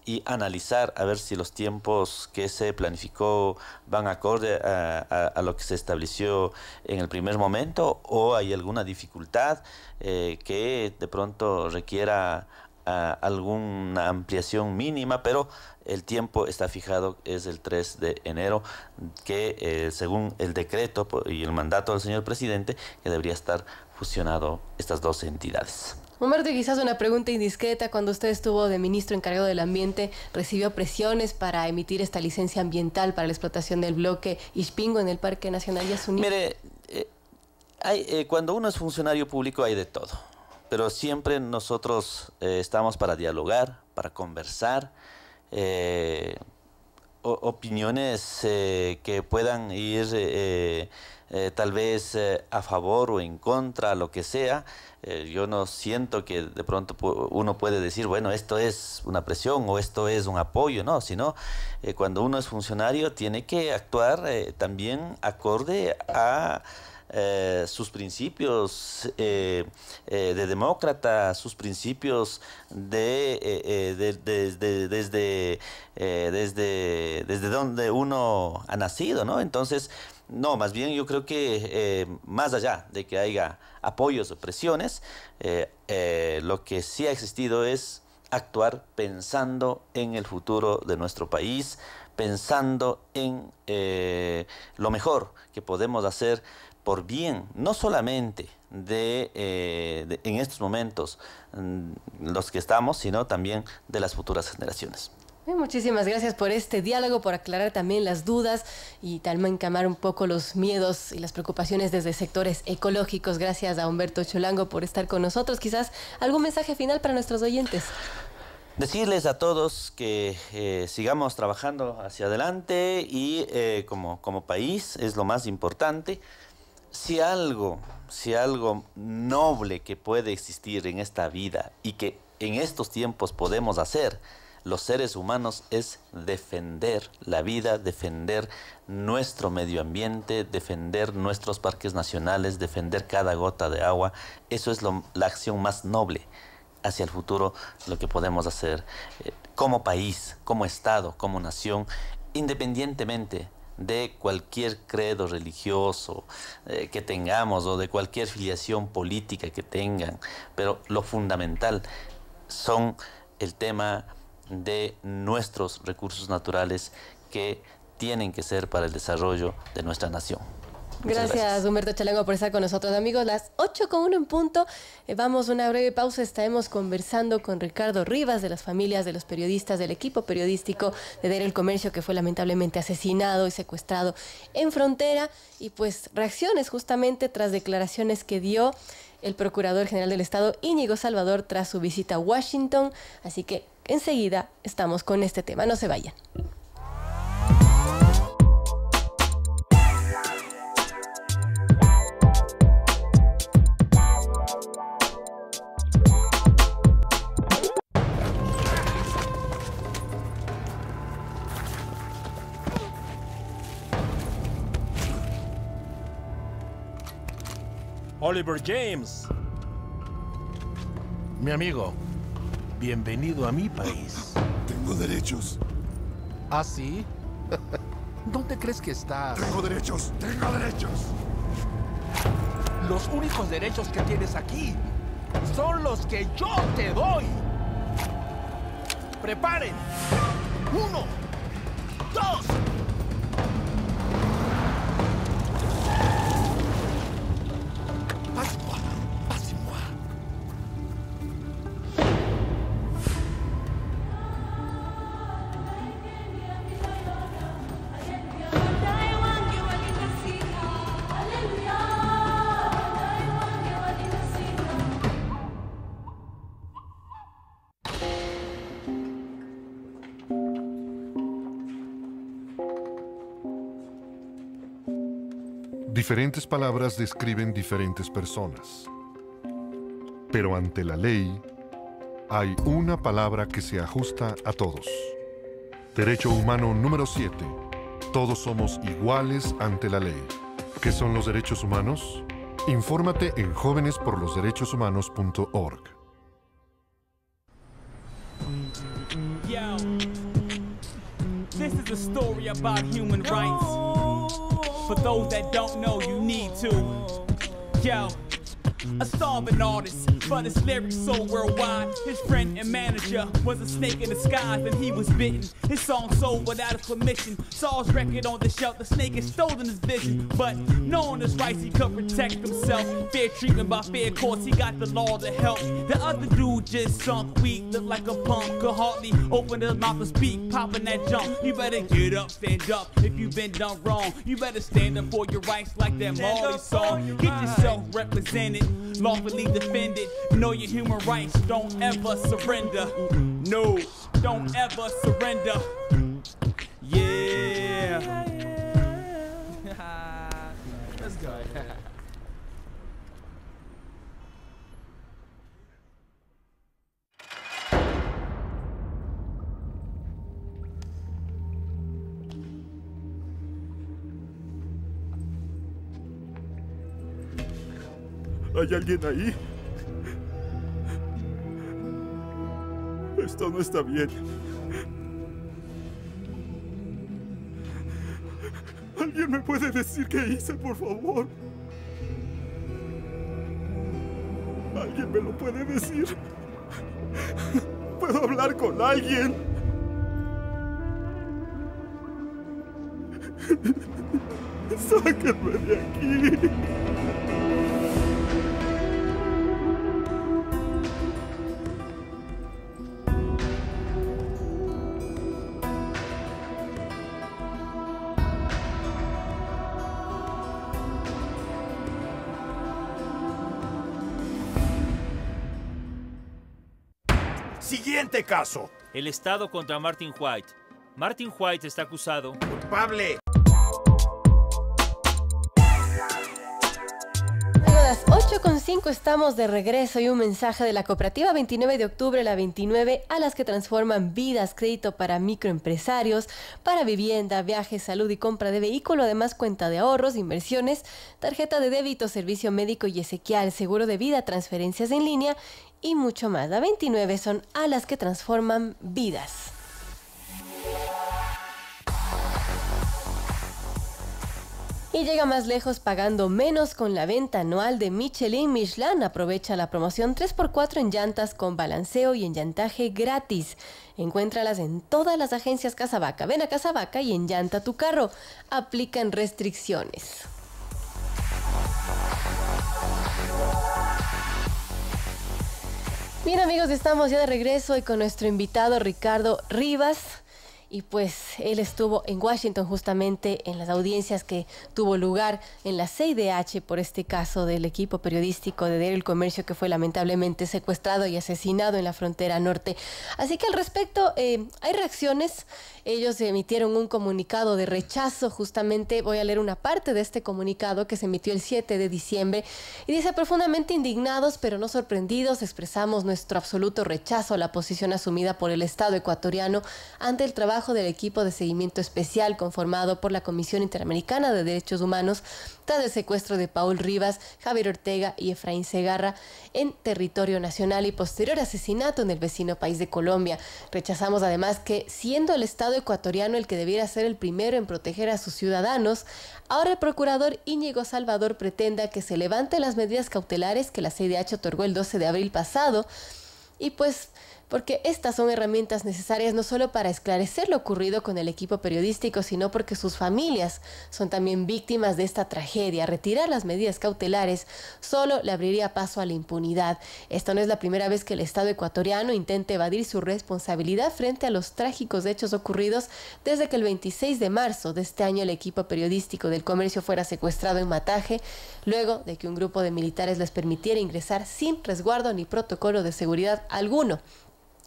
y analizar a ver si los tiempos que se planificó van acorde a, lo que se estableció en el primer momento o hay alguna dificultad eh, que de pronto requiera alguna ampliación mínima, pero el tiempo está fijado, es el 3 de enero, que eh, según el decreto y el mandato del señor presidente, que debería estar fusionado estas dos entidades. Humberto, quizás una pregunta indiscreta. Cuando usted estuvo de ministro encargado del ambiente, ¿recibió presiones para emitir esta licencia ambiental para la explotación del bloque Ispingo en el Parque Nacional Yasuní? Mire, eh, eh, cuando uno es funcionario público hay de todo, pero siempre nosotros eh, estamos para dialogar, para conversar, opiniones que puedan ir eh, tal vez eh, a favor o en contra, lo que sea, eh, yo no siento que de pronto uno puede decir, bueno, esto es una presión o esto es un apoyo, no, sino cuando uno es funcionario tiene que actuar también acorde a... sus principios de demócrata, sus principios de, desde, desde, desde donde uno ha nacido, ¿no? Entonces, no, más bien yo creo que eh, más allá de que haya apoyos o presiones, eh, eh, lo que sí ha existido es actuar pensando en el futuro de nuestro país, pensando en lo mejor que podemos hacer por bien, no solamente de, en estos momentos mm, los que estamos, sino también de las futuras generaciones. Muchísimas gracias por este diálogo, por aclarar también las dudas y también encamar un poco los miedos y las preocupaciones desde sectores ecológicos. Gracias a Humberto Cholango por estar con nosotros. Quizás algún mensaje final para nuestros oyentes. Decirles a todos que eh, sigamos trabajando hacia adelante y eh, como, como país es lo más importante. Si algo, si algo noble que puede existir en esta vida y que en estos tiempos podemos hacer, los seres humanos es defender la vida, defender nuestro medio ambiente, defender nuestros parques nacionales, defender cada gota de agua. Eso es la acción más noble hacia el futuro, lo que podemos hacer eh, como país, como Estado, como nación, independientemente de cualquier credo religioso eh, que tengamos o de cualquier filiación política que tengan. Pero lo fundamental son el tema de nuestros recursos naturales que tienen que ser para el desarrollo de nuestra nación. Gracias, Humberto Chalango por estar con nosotros amigos. Las 8 con 1 en punto. Eh, vamos a una breve pausa. Estaremos conversando con Ricardo Rivas de las familias de los periodistas del equipo periodístico de Dere El Comercio que fue lamentablemente asesinado y secuestrado en frontera y pues reacciones justamente tras declaraciones que dio el Procurador General del Estado Íñigo Salvador tras su visita a Washington. Así que Enseguida estamos con este tema, no se vayan. Oliver James. Mi amigo, Bienvenido a mi país. Tengo derechos. ¿Ah, sí? <laughs> ¿Dónde crees que estás? Tengo derechos, tengo derechos. Los únicos derechos que tienes aquí son los que yo te doy. Preparen. Uno, dos, Diferentes palabras describen diferentes personas. Pero ante la ley, hay una palabra que se ajusta a todos. Derecho humano número 7. Todos somos iguales ante la ley. ¿Qué son los derechos humanos? Infórmate en jóvenesporlosderechoshumanos.org. For those that don't know, you need to. Yo a starving artist, but his lyrics so worldwide. His friend and manager was a snake in disguise, and he was bitten. His song sold without his permission. Saul's record on the shelf, the snake had stolen his vision. But knowing his rights, he could protect himself. Fair treatment by fair courts, he got the law to help. The other dude just sunk weak, looked like a punk, could hardly open his mouth to speak, popping that jump. You better get up, stand up. If you've been done wrong, you better stand up for your rights like that Molly song. Get yourself represented lawfully defended. Know your human rights, don't ever surrender. No, don't ever surrender. Yeah. ¿Hay alguien ahí? Esto no está bien. ¿Alguien me puede decir qué hice, por favor? ¿Alguien me lo puede decir? ¿Puedo hablar con alguien? Sáquenme de aquí. caso. El Estado contra Martin White. Martin White está acusado. ¡Culpable! las 8.5 estamos de regreso y un mensaje de la cooperativa 29 de octubre, la 29, a las que transforman vidas, crédito para microempresarios, para vivienda, viajes, salud y compra de vehículo, además cuenta de ahorros, inversiones, tarjeta de débito, servicio médico y esequial, seguro de vida, transferencias en línea y mucho más. La 29 son alas que transforman vidas. Y llega más lejos pagando menos con la venta anual de Michelin Michelin. Aprovecha la promoción 3x4 en llantas con balanceo y en llantaje gratis. Encuéntralas en todas las agencias Casabaca. Ven a Casabaca y Llanta tu carro. Aplican restricciones. Bien amigos, estamos ya de regreso y con nuestro invitado Ricardo Rivas y pues él estuvo en Washington justamente en las audiencias que tuvo lugar en la CIDH por este caso del equipo periodístico de Dere El Comercio que fue lamentablemente secuestrado y asesinado en la frontera norte. Así que al respecto eh, hay reacciones, ellos emitieron un comunicado de rechazo justamente, voy a leer una parte de este comunicado que se emitió el 7 de diciembre y dice profundamente indignados pero no sorprendidos expresamos nuestro absoluto rechazo a la posición asumida por el Estado ecuatoriano ante el trabajo del equipo de seguimiento especial conformado por la Comisión Interamericana de Derechos Humanos tras el secuestro de Paul Rivas, Javier Ortega y Efraín Segarra en territorio nacional y posterior asesinato en el vecino país de Colombia. Rechazamos además que, siendo el Estado ecuatoriano el que debiera ser el primero en proteger a sus ciudadanos, ahora el procurador Íñigo Salvador pretenda que se levanten las medidas cautelares que la CDH otorgó el 12 de abril pasado y pues porque estas son herramientas necesarias no solo para esclarecer lo ocurrido con el equipo periodístico, sino porque sus familias son también víctimas de esta tragedia. Retirar las medidas cautelares solo le abriría paso a la impunidad. Esta no es la primera vez que el Estado ecuatoriano intenta evadir su responsabilidad frente a los trágicos hechos ocurridos desde que el 26 de marzo de este año el equipo periodístico del comercio fuera secuestrado en Mataje, luego de que un grupo de militares les permitiera ingresar sin resguardo ni protocolo de seguridad alguno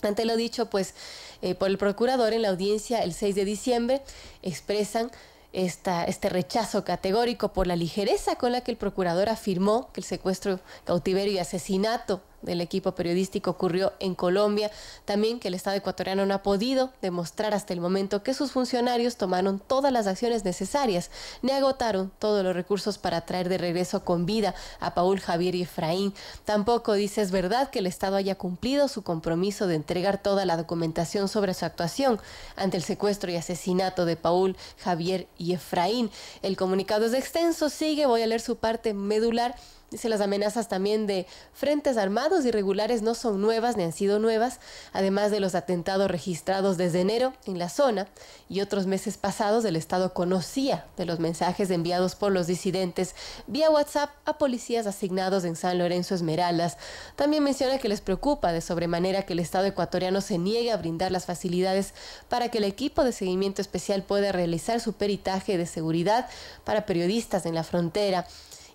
ante lo dicho, pues eh, por el procurador en la audiencia el 6 de diciembre expresan esta, este rechazo categórico por la ligereza con la que el procurador afirmó que el secuestro, cautiverio y asesinato del equipo periodístico ocurrió en Colombia, también que el Estado ecuatoriano no ha podido demostrar hasta el momento que sus funcionarios tomaron todas las acciones necesarias, ni agotaron todos los recursos para traer de regreso con vida a Paul Javier y Efraín. Tampoco dice es verdad que el Estado haya cumplido su compromiso de entregar toda la documentación sobre su actuación ante el secuestro y asesinato de Paul Javier y Efraín. El comunicado es extenso, sigue, voy a leer su parte medular Dice las amenazas también de frentes armados irregulares no son nuevas ni han sido nuevas, además de los atentados registrados desde enero en la zona y otros meses pasados el Estado conocía de los mensajes enviados por los disidentes vía WhatsApp a policías asignados en San Lorenzo Esmeraldas. También menciona que les preocupa de sobremanera que el Estado ecuatoriano se niegue a brindar las facilidades para que el equipo de seguimiento especial pueda realizar su peritaje de seguridad para periodistas en la frontera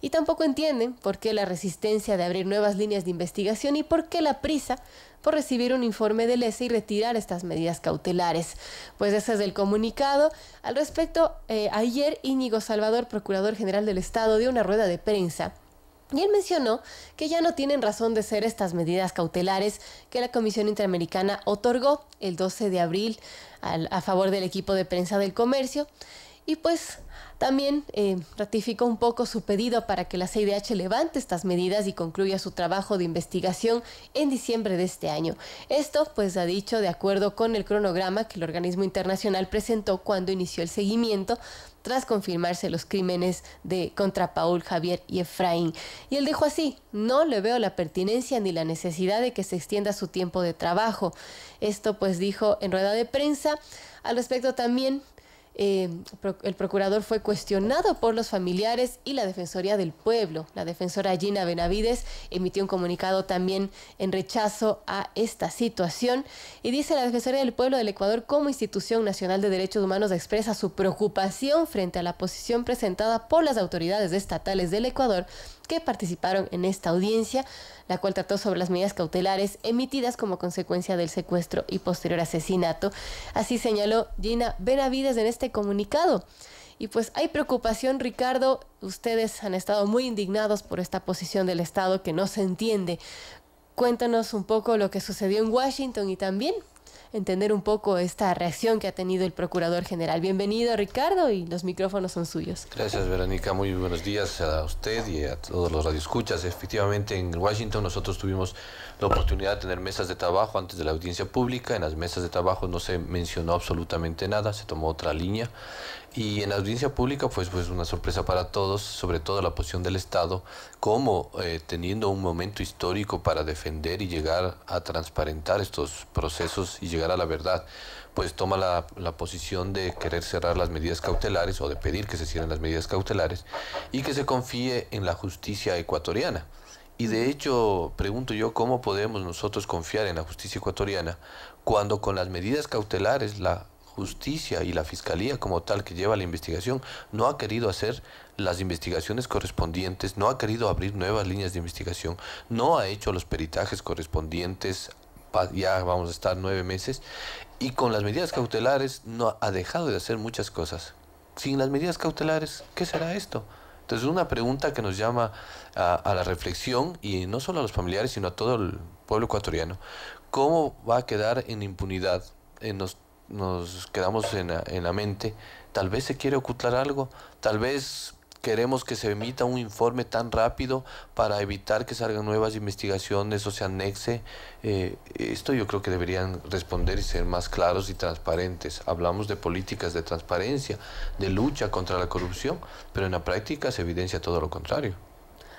y tampoco entienden por qué la resistencia de abrir nuevas líneas de investigación y por qué la prisa por recibir un informe del ESE e y retirar estas medidas cautelares. Pues ese es el comunicado. Al respecto, eh, ayer Íñigo Salvador, Procurador General del Estado, dio una rueda de prensa y él mencionó que ya no tienen razón de ser estas medidas cautelares que la Comisión Interamericana otorgó el 12 de abril a favor del equipo de prensa del comercio. Y pues también eh, ratificó un poco su pedido para que la CIDH levante estas medidas y concluya su trabajo de investigación en diciembre de este año. Esto, pues, ha dicho de acuerdo con el cronograma que el organismo internacional presentó cuando inició el seguimiento tras confirmarse los crímenes de contra Paul, Javier y Efraín. Y él dijo así, no le veo la pertinencia ni la necesidad de que se extienda su tiempo de trabajo. Esto pues dijo en rueda de prensa. Al respecto también eh, el procurador fue cuestionado por los familiares y la Defensoría del Pueblo. La defensora Gina Benavides emitió un comunicado también en rechazo a esta situación y dice la Defensoría del Pueblo del Ecuador como institución nacional de derechos humanos expresa su preocupación frente a la posición presentada por las autoridades estatales del Ecuador que participaron en esta audiencia, la cual trató sobre las medidas cautelares emitidas como consecuencia del secuestro y posterior asesinato. Así señaló Gina Benavides en este comunicado. Y pues hay preocupación, Ricardo. Ustedes han estado muy indignados por esta posición del Estado que no se entiende. Cuéntanos un poco lo que sucedió en Washington y también entender un poco esta reacción que ha tenido el Procurador General. Bienvenido, Ricardo, y los micrófonos son suyos. Gracias, Verónica. Muy buenos días a usted y a todos los radioescuchas. Efectivamente, en Washington nosotros tuvimos la oportunidad de tener mesas de trabajo antes de la audiencia pública. En las mesas de trabajo no se mencionó absolutamente nada, se tomó otra línea. Y en la audiencia pública pues pues una sorpresa para todos, sobre todo la posición del Estado, como eh, teniendo un momento histórico para defender y llegar a transparentar estos procesos y llegar a la verdad, pues toma la, la posición de querer cerrar las medidas cautelares o de pedir que se cierren las medidas cautelares y que se confíe en la justicia ecuatoriana. Y de hecho, pregunto yo, ¿cómo podemos nosotros confiar en la justicia ecuatoriana cuando con las medidas cautelares la justicia y la fiscalía como tal que lleva la investigación no ha querido hacer las investigaciones correspondientes, no ha querido abrir nuevas líneas de investigación, no ha hecho los peritajes correspondientes, ya vamos a estar nueve meses, y con las medidas cautelares no ha dejado de hacer muchas cosas. Sin las medidas cautelares, ¿qué será esto? Entonces, es una pregunta que nos llama a, a, la reflexión, y no solo a los familiares, sino a todo el pueblo ecuatoriano. ¿Cómo va a quedar en impunidad en los nos quedamos en la, en la mente, tal vez se quiere ocultar algo, tal vez queremos que se emita un informe tan rápido para evitar que salgan nuevas investigaciones o se anexe. Eh, esto yo creo que deberían responder y ser más claros y transparentes. Hablamos de políticas de transparencia, de lucha contra la corrupción, pero en la práctica se evidencia todo lo contrario.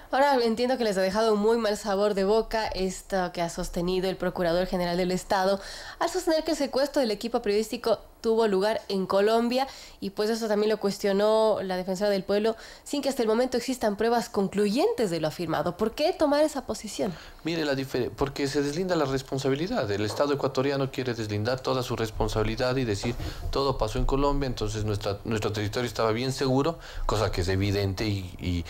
Ahora entiendo que les ha dejado un muy mal sabor de boca esto que ha sostenido el Procurador General del Estado al sostener que el secuestro del equipo periodístico tuvo lugar en Colombia y pues eso también lo cuestionó la defensora del pueblo sin que hasta el momento existan pruebas concluyentes de lo afirmado. ¿Por qué tomar esa posición? Mire la diferencia, porque se deslinda la responsabilidad. El Estado ecuatoriano quiere deslindar toda su responsabilidad y decir todo pasó en Colombia, entonces nuestra, nuestro territorio estaba bien seguro, cosa que es evidente y,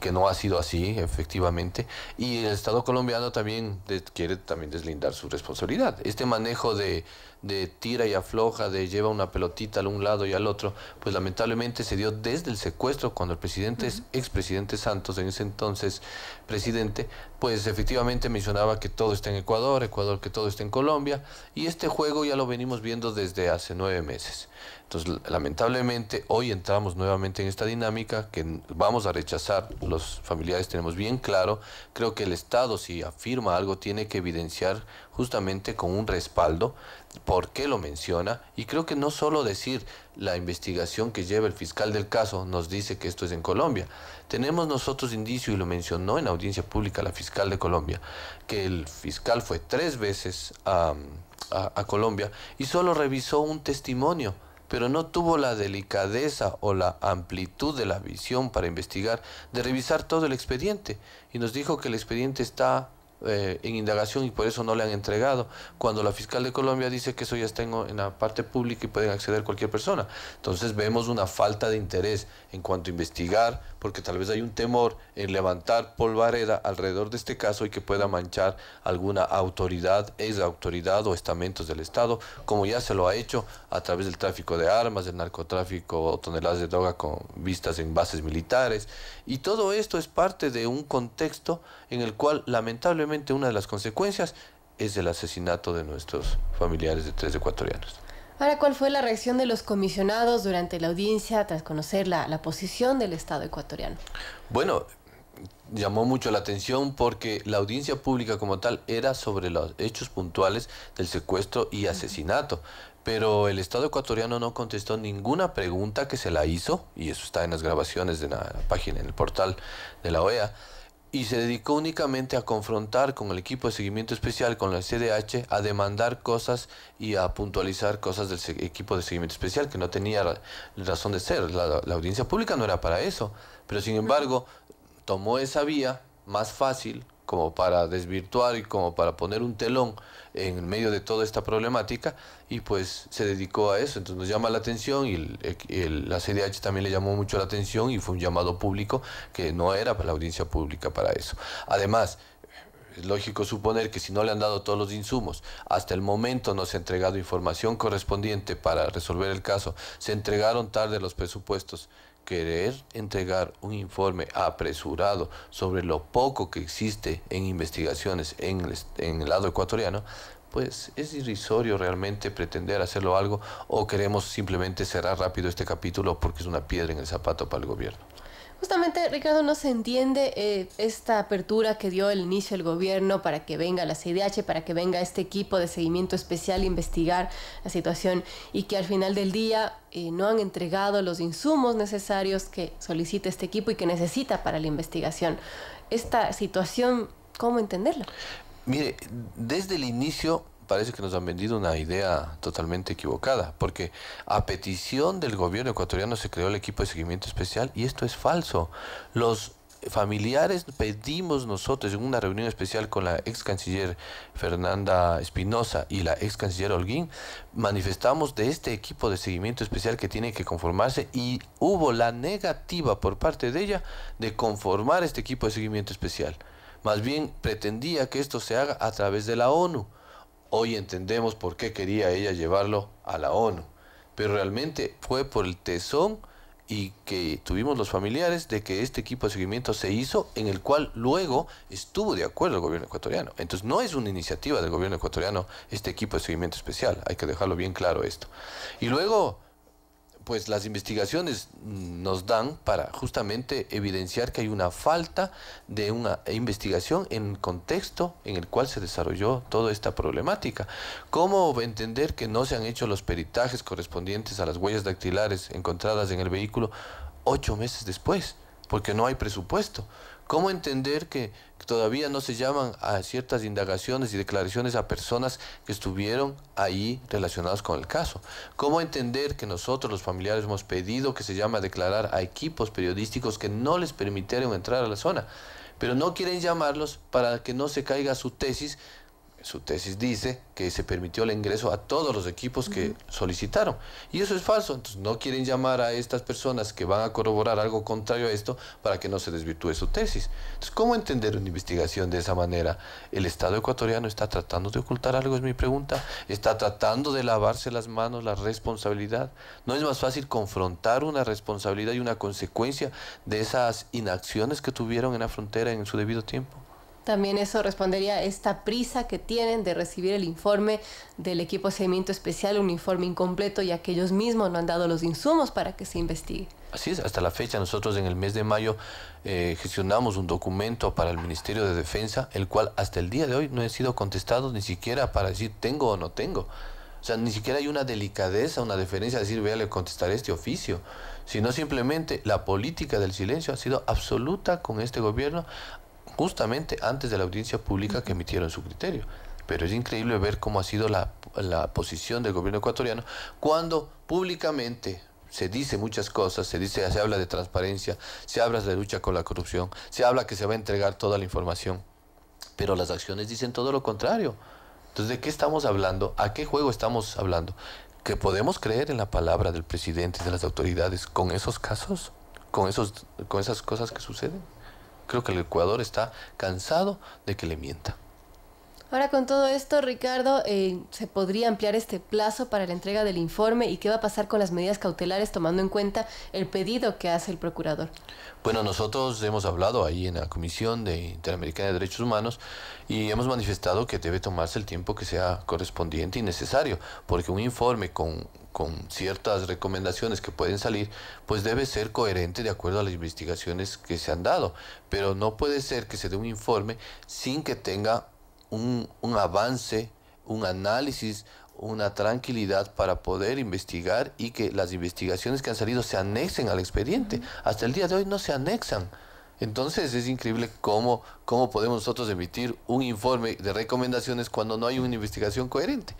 que no ha sido así efectivamente. Y el Estado colombiano también quiere también deslindar su responsabilidad. Este manejo de de tira y afloja, de lleva una pelotita a un lado y al otro, pues lamentablemente se dio desde el secuestro cuando el presidente, expresidente Santos, en ese entonces presidente, pues efectivamente mencionaba que todo está en Ecuador, Ecuador que todo está en Colombia, y este juego ya lo venimos viendo desde hace nueve meses. Entonces, lamentablemente, hoy entramos nuevamente en esta dinámica que vamos a rechazar, los familiares tenemos bien claro, creo que el Estado si afirma algo tiene que evidenciar justamente con un respaldo por qué lo menciona y creo que no solo decir la investigación que lleva el fiscal del caso nos dice que esto es en Colombia. Tenemos nosotros indicio y lo mencionó en audiencia pública la fiscal de Colombia, que el fiscal fue tres veces a, a Colombia y solo revisó un testimonio pero no tuvo la delicadeza o la amplitud de la visión para investigar, de revisar todo el expediente. Y nos dijo que el expediente está eh, en indagación y por eso no le han entregado, cuando la fiscal de Colombia dice que eso ya está en, la parte pública y pueden acceder cualquier persona. Entonces vemos una falta de interés en cuanto a investigar, porque tal vez hay un temor en levantar polvareda alrededor de este caso y que pueda manchar alguna autoridad, esa autoridad o estamentos del Estado, como ya se lo ha hecho a través del tráfico de armas, del narcotráfico toneladas de droga con vistas en bases militares. Y todo esto es parte de un contexto en el cual lamentablemente una de las consecuencias es el asesinato de nuestros familiares de tres ecuatorianos. Ahora, ¿cuál fue la reacción de los comisionados durante la audiencia tras conocer la, posición del Estado ecuatoriano? Bueno, llamó mucho la atención porque la audiencia pública como tal era sobre los hechos puntuales del secuestro y asesinato. Pero el Estado ecuatoriano no contestó ninguna pregunta que se la hizo, y eso está en las grabaciones de la página, en el portal de la OEA, y se dedicó únicamente a confrontar con el equipo de seguimiento especial, con la CDH, a demandar cosas y a puntualizar cosas del equipo de seguimiento especial, que no tenía razón de ser. La, la audiencia pública no era para eso. Pero sin embargo, tomó esa vía más fácil, como para desvirtuar y como para poner un telón en medio de toda esta problemática y pues se dedicó a eso. Entonces nos llama la atención y la CDH también le llamó mucho la atención y fue un llamado público que no era para la audiencia pública para eso. Además, es lógico suponer que si no le han dado todos los insumos, hasta el momento no se ha entregado información correspondiente para resolver el caso, se entregaron tarde los presupuestos querer entregar un informe apresurado sobre lo poco que existe en investigaciones en el, en el lado ecuatoriano, pues es irrisorio realmente pretender hacerlo algo o queremos simplemente cerrar rápido este capítulo porque es una piedra en el zapato para el gobierno. Justamente, Ricardo, no se entiende eh, esta apertura que dio el inicio el gobierno para que venga la CIDH, para que venga este equipo de seguimiento especial a investigar la situación y que al final del día eh, no han entregado los insumos necesarios que solicita este equipo y que necesita para la investigación. Esta situación, ¿cómo entenderla? Mire, desde el inicio parece que nos han vendido una idea totalmente equivocada, porque a petición del gobierno ecuatoriano se creó el equipo de seguimiento especial y esto es falso. Los familiares pedimos nosotros en una reunión especial con la ex canciller Fernanda Espinosa y la ex canciller Holguín, manifestamos de este equipo de seguimiento especial que tiene que conformarse y hubo la negativa por parte de ella de conformar este equipo de seguimiento especial. Más bien pretendía que esto se haga a través de la ONU. Hoy entendemos por qué quería ella llevarlo a la ONU, pero realmente fue por el tesón y que tuvimos los familiares de que este equipo de seguimiento se hizo, en el cual luego estuvo de acuerdo el gobierno ecuatoriano. Entonces no es una iniciativa del gobierno ecuatoriano este equipo de seguimiento especial, hay que dejarlo bien claro esto. Y luego pues las investigaciones nos dan para justamente evidenciar que hay una falta de una investigación en el contexto en el cual se desarrolló toda esta problemática. ¿Cómo entender que no se han hecho los peritajes correspondientes a las huellas dactilares encontradas en el vehículo ocho meses después? Porque no hay presupuesto. ¿Cómo entender que todavía no se llaman a ciertas indagaciones y declaraciones a personas que estuvieron ahí relacionadas con el caso? ¿Cómo entender que nosotros los familiares hemos pedido que se llame a declarar a equipos periodísticos que no les permitieron entrar a la zona? Pero no quieren llamarlos para que no se caiga su tesis su tesis dice que se permitió el ingreso a todos los equipos que solicitaron. Y eso es falso. Entonces no quieren llamar a estas personas que van a corroborar algo contrario a esto para que no se desvirtúe su tesis. Entonces, ¿cómo entender una investigación de esa manera? ¿El Estado ecuatoriano está tratando de ocultar algo? Es mi pregunta. ¿Está tratando de lavarse las manos la responsabilidad? ¿No es más fácil confrontar una responsabilidad y una consecuencia de esas inacciones que tuvieron en la frontera en su debido tiempo? También eso respondería a esta prisa que tienen de recibir el informe del equipo de seguimiento especial, un informe incompleto, ya que ellos mismos no han dado los insumos para que se investigue. Así es, hasta la fecha nosotros en el mes de mayo eh, gestionamos un documento para el Ministerio de Defensa, el cual hasta el día de hoy no ha sido contestado ni siquiera para decir tengo o no tengo. O sea, ni siquiera hay una delicadeza, una deferencia de decir, vea, le contestaré este oficio, sino simplemente la política del silencio ha sido absoluta con este gobierno justamente antes de la audiencia pública que emitieron su criterio. Pero es increíble ver cómo ha sido la, posición del gobierno ecuatoriano cuando públicamente se dice muchas cosas, se dice, se habla de transparencia, se habla de lucha con la corrupción, se habla que se va a entregar toda la información, pero las acciones dicen todo lo contrario. Entonces, ¿de qué estamos hablando? ¿A qué juego estamos hablando? ¿Que podemos creer en la palabra del presidente y de las autoridades con esos casos? ¿Con, esos, con esas cosas que suceden? Creo que el Ecuador está cansado de que le mienta. Ahora con todo esto, Ricardo, eh, ¿se podría ampliar este plazo para la entrega del informe y qué va a pasar con las medidas cautelares tomando en cuenta el pedido que hace el procurador? Bueno, nosotros hemos hablado ahí en la Comisión de Interamericana de Derechos Humanos y hemos manifestado que debe tomarse el tiempo que sea correspondiente y necesario, porque un informe con con ciertas recomendaciones que pueden salir, pues debe ser coherente de acuerdo a las investigaciones que se han dado. Pero no puede ser que se dé un informe sin que tenga un, avance, un análisis, una tranquilidad para poder investigar y que las investigaciones que han salido se anexen al expediente. Hasta el día de hoy no se anexan. Entonces es increíble cómo, cómo podemos nosotros emitir un informe de recomendaciones cuando no hay una investigación coherente.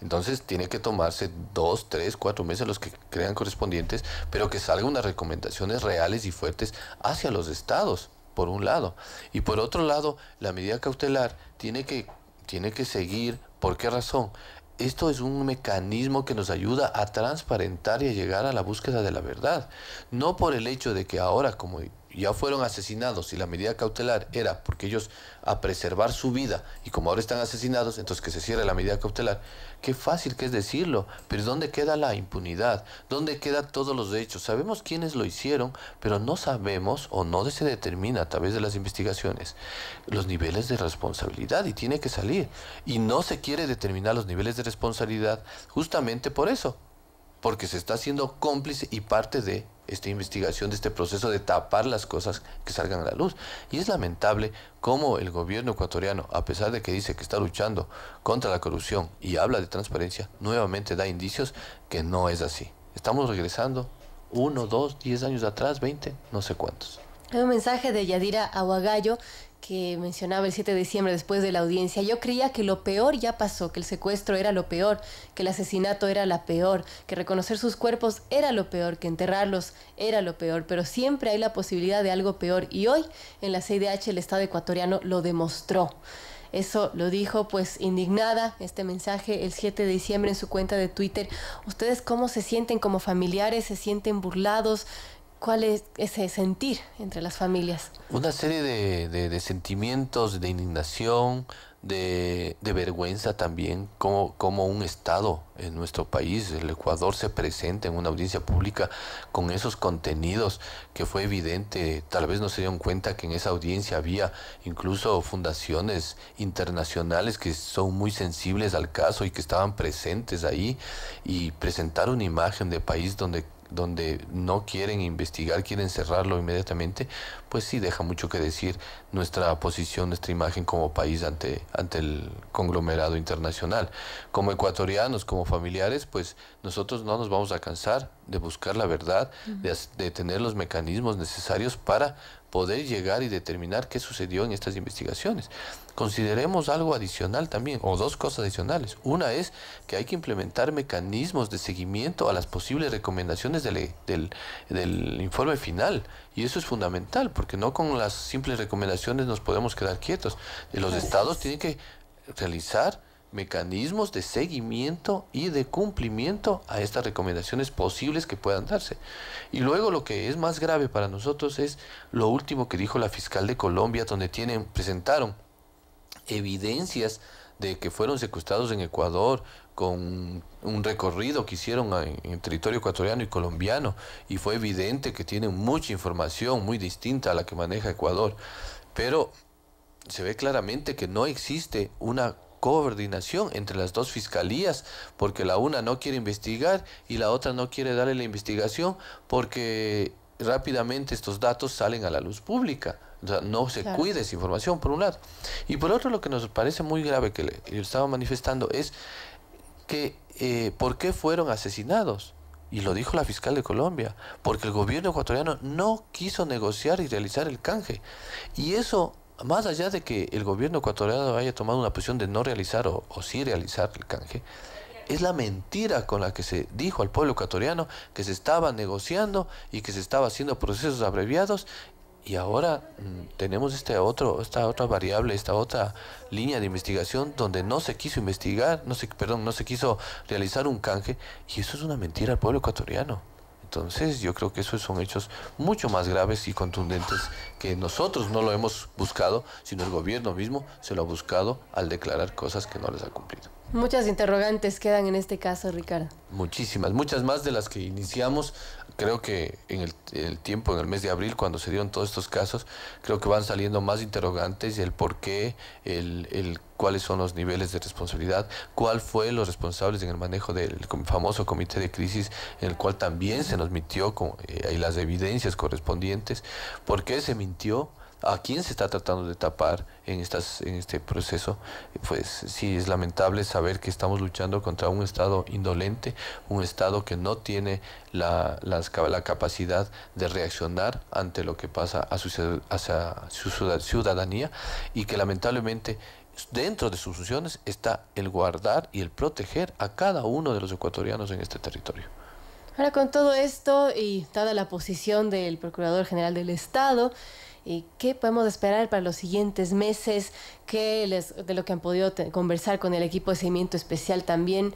Entonces tiene que tomarse dos, tres, cuatro meses los que crean correspondientes, pero que salgan unas recomendaciones reales y fuertes hacia los estados, por un lado. Y por otro lado, la medida cautelar tiene que, tiene que seguir, ¿por qué razón? Esto es un mecanismo que nos ayuda a transparentar y a llegar a la búsqueda de la verdad. No por el hecho de que ahora, como ya fueron asesinados y la medida cautelar era porque ellos a preservar su vida y como ahora están asesinados, entonces que se cierre la medida cautelar. Qué fácil que es decirlo, pero ¿dónde queda la impunidad? ¿Dónde quedan todos los hechos? Sabemos quiénes lo hicieron, pero no sabemos o no se determina a través de las investigaciones los niveles de responsabilidad y tiene que salir. Y no se quiere determinar los niveles de responsabilidad justamente por eso, porque se está haciendo cómplice y parte de esta investigación, de este proceso de tapar las cosas que salgan a la luz. Y es lamentable cómo el gobierno ecuatoriano, a pesar de que dice que está luchando contra la corrupción y habla de transparencia, nuevamente da indicios que no es así. Estamos regresando uno, dos, diez años atrás, veinte, no sé cuántos. un mensaje de Yadira Aguagallo que mencionaba el 7 de diciembre después de la audiencia, yo creía que lo peor ya pasó, que el secuestro era lo peor, que el asesinato era la peor, que reconocer sus cuerpos era lo peor, que enterrarlos era lo peor, pero siempre hay la posibilidad de algo peor y hoy en la CIDH el Estado ecuatoriano lo demostró. Eso lo dijo pues indignada este mensaje el 7 de diciembre en su cuenta de Twitter. ¿Ustedes cómo se sienten como familiares? ¿Se sienten burlados? cuál es ese sentir entre las familias. Una serie de, sentimientos de indignación, de, vergüenza también, como, como un Estado en nuestro país, el Ecuador, se presenta en una audiencia pública con esos contenidos que fue evidente, tal vez no se dieron cuenta que en esa audiencia había incluso fundaciones internacionales que son muy sensibles al caso y que estaban presentes ahí y presentar una imagen de país donde donde no quieren investigar, quieren cerrarlo inmediatamente, pues sí deja mucho que decir nuestra posición, nuestra imagen como país ante, ante el conglomerado internacional. Como ecuatorianos, como familiares, pues nosotros no nos vamos a cansar de buscar la verdad, de tener los mecanismos necesarios para poder llegar y determinar qué sucedió en estas investigaciones. Consideremos algo adicional también, o dos cosas adicionales. Una es que hay que implementar mecanismos de seguimiento a las posibles recomendaciones del, del, informe final. Y eso es fundamental, porque no con las simples recomendaciones nos podemos quedar quietos. Los estados tienen que realizar mecanismos de seguimiento y de cumplimiento a estas recomendaciones posibles que puedan darse. Y luego lo que es más grave para nosotros es lo último que dijo la fiscal de Colombia, donde tienen, presentaron evidencias de que fueron secuestrados en Ecuador con un recorrido que hicieron en, territorio ecuatoriano y colombiano y fue evidente que tienen mucha información muy distinta a la que maneja Ecuador, pero se ve claramente que no existe una coordinación entre las dos fiscalías, porque la una no quiere investigar y la otra no quiere darle la investigación porque rápidamente estos datos salen a la luz pública no se cuide esa información, por un lado. Y por otro, lo que nos parece muy grave que le, estaba manifestando es que eh, por qué fueron asesinados. Y lo dijo la fiscal de Colombia, porque el gobierno ecuatoriano no quiso negociar y realizar el canje. Y eso, más allá de que el gobierno ecuatoriano haya tomado una posición de no realizar o, sí realizar el canje, es la mentira con la que se dijo al pueblo ecuatoriano que se estaba negociando y que se estaba haciendo procesos abreviados y ahora mm, tenemos este otro, esta otra variable, esta otra línea de investigación donde no se quiso investigar, no se, perdón, no se quiso realizar un canje. Y eso es una mentira al pueblo ecuatoriano. Entonces yo creo que esos son hechos mucho más graves y contundentes que nosotros no lo hemos buscado, sino el gobierno mismo se lo ha buscado al declarar cosas que no les ha cumplido. Muchas interrogantes quedan en este caso, Ricardo. Muchísimas, muchas más de las que iniciamos creo que en el, tiempo, en el mes de abril, cuando se dieron todos estos casos, creo que van saliendo más interrogantes, el por qué, el, cuáles son los niveles de responsabilidad, cuál fue los responsables en el manejo del famoso comité de crisis, en el cual también se nos mintió con, y eh, las evidencias correspondientes, por qué se mintió a quién se está tratando de tapar en, estas, en este proceso, pues sí es lamentable saber que estamos luchando contra un Estado indolente, un Estado que no tiene la, la capacidad de reaccionar ante lo que pasa a su, su ciudadanía y que lamentablemente dentro de sus funciones está el guardar y el proteger a cada uno de los ecuatorianos en este territorio. Ahora con todo esto y dada la posición del Procurador General del Estado, ¿Y qué podemos esperar para los siguientes meses? ¿Qué les, de lo que han podido conversar con el equipo de seguimiento especial también?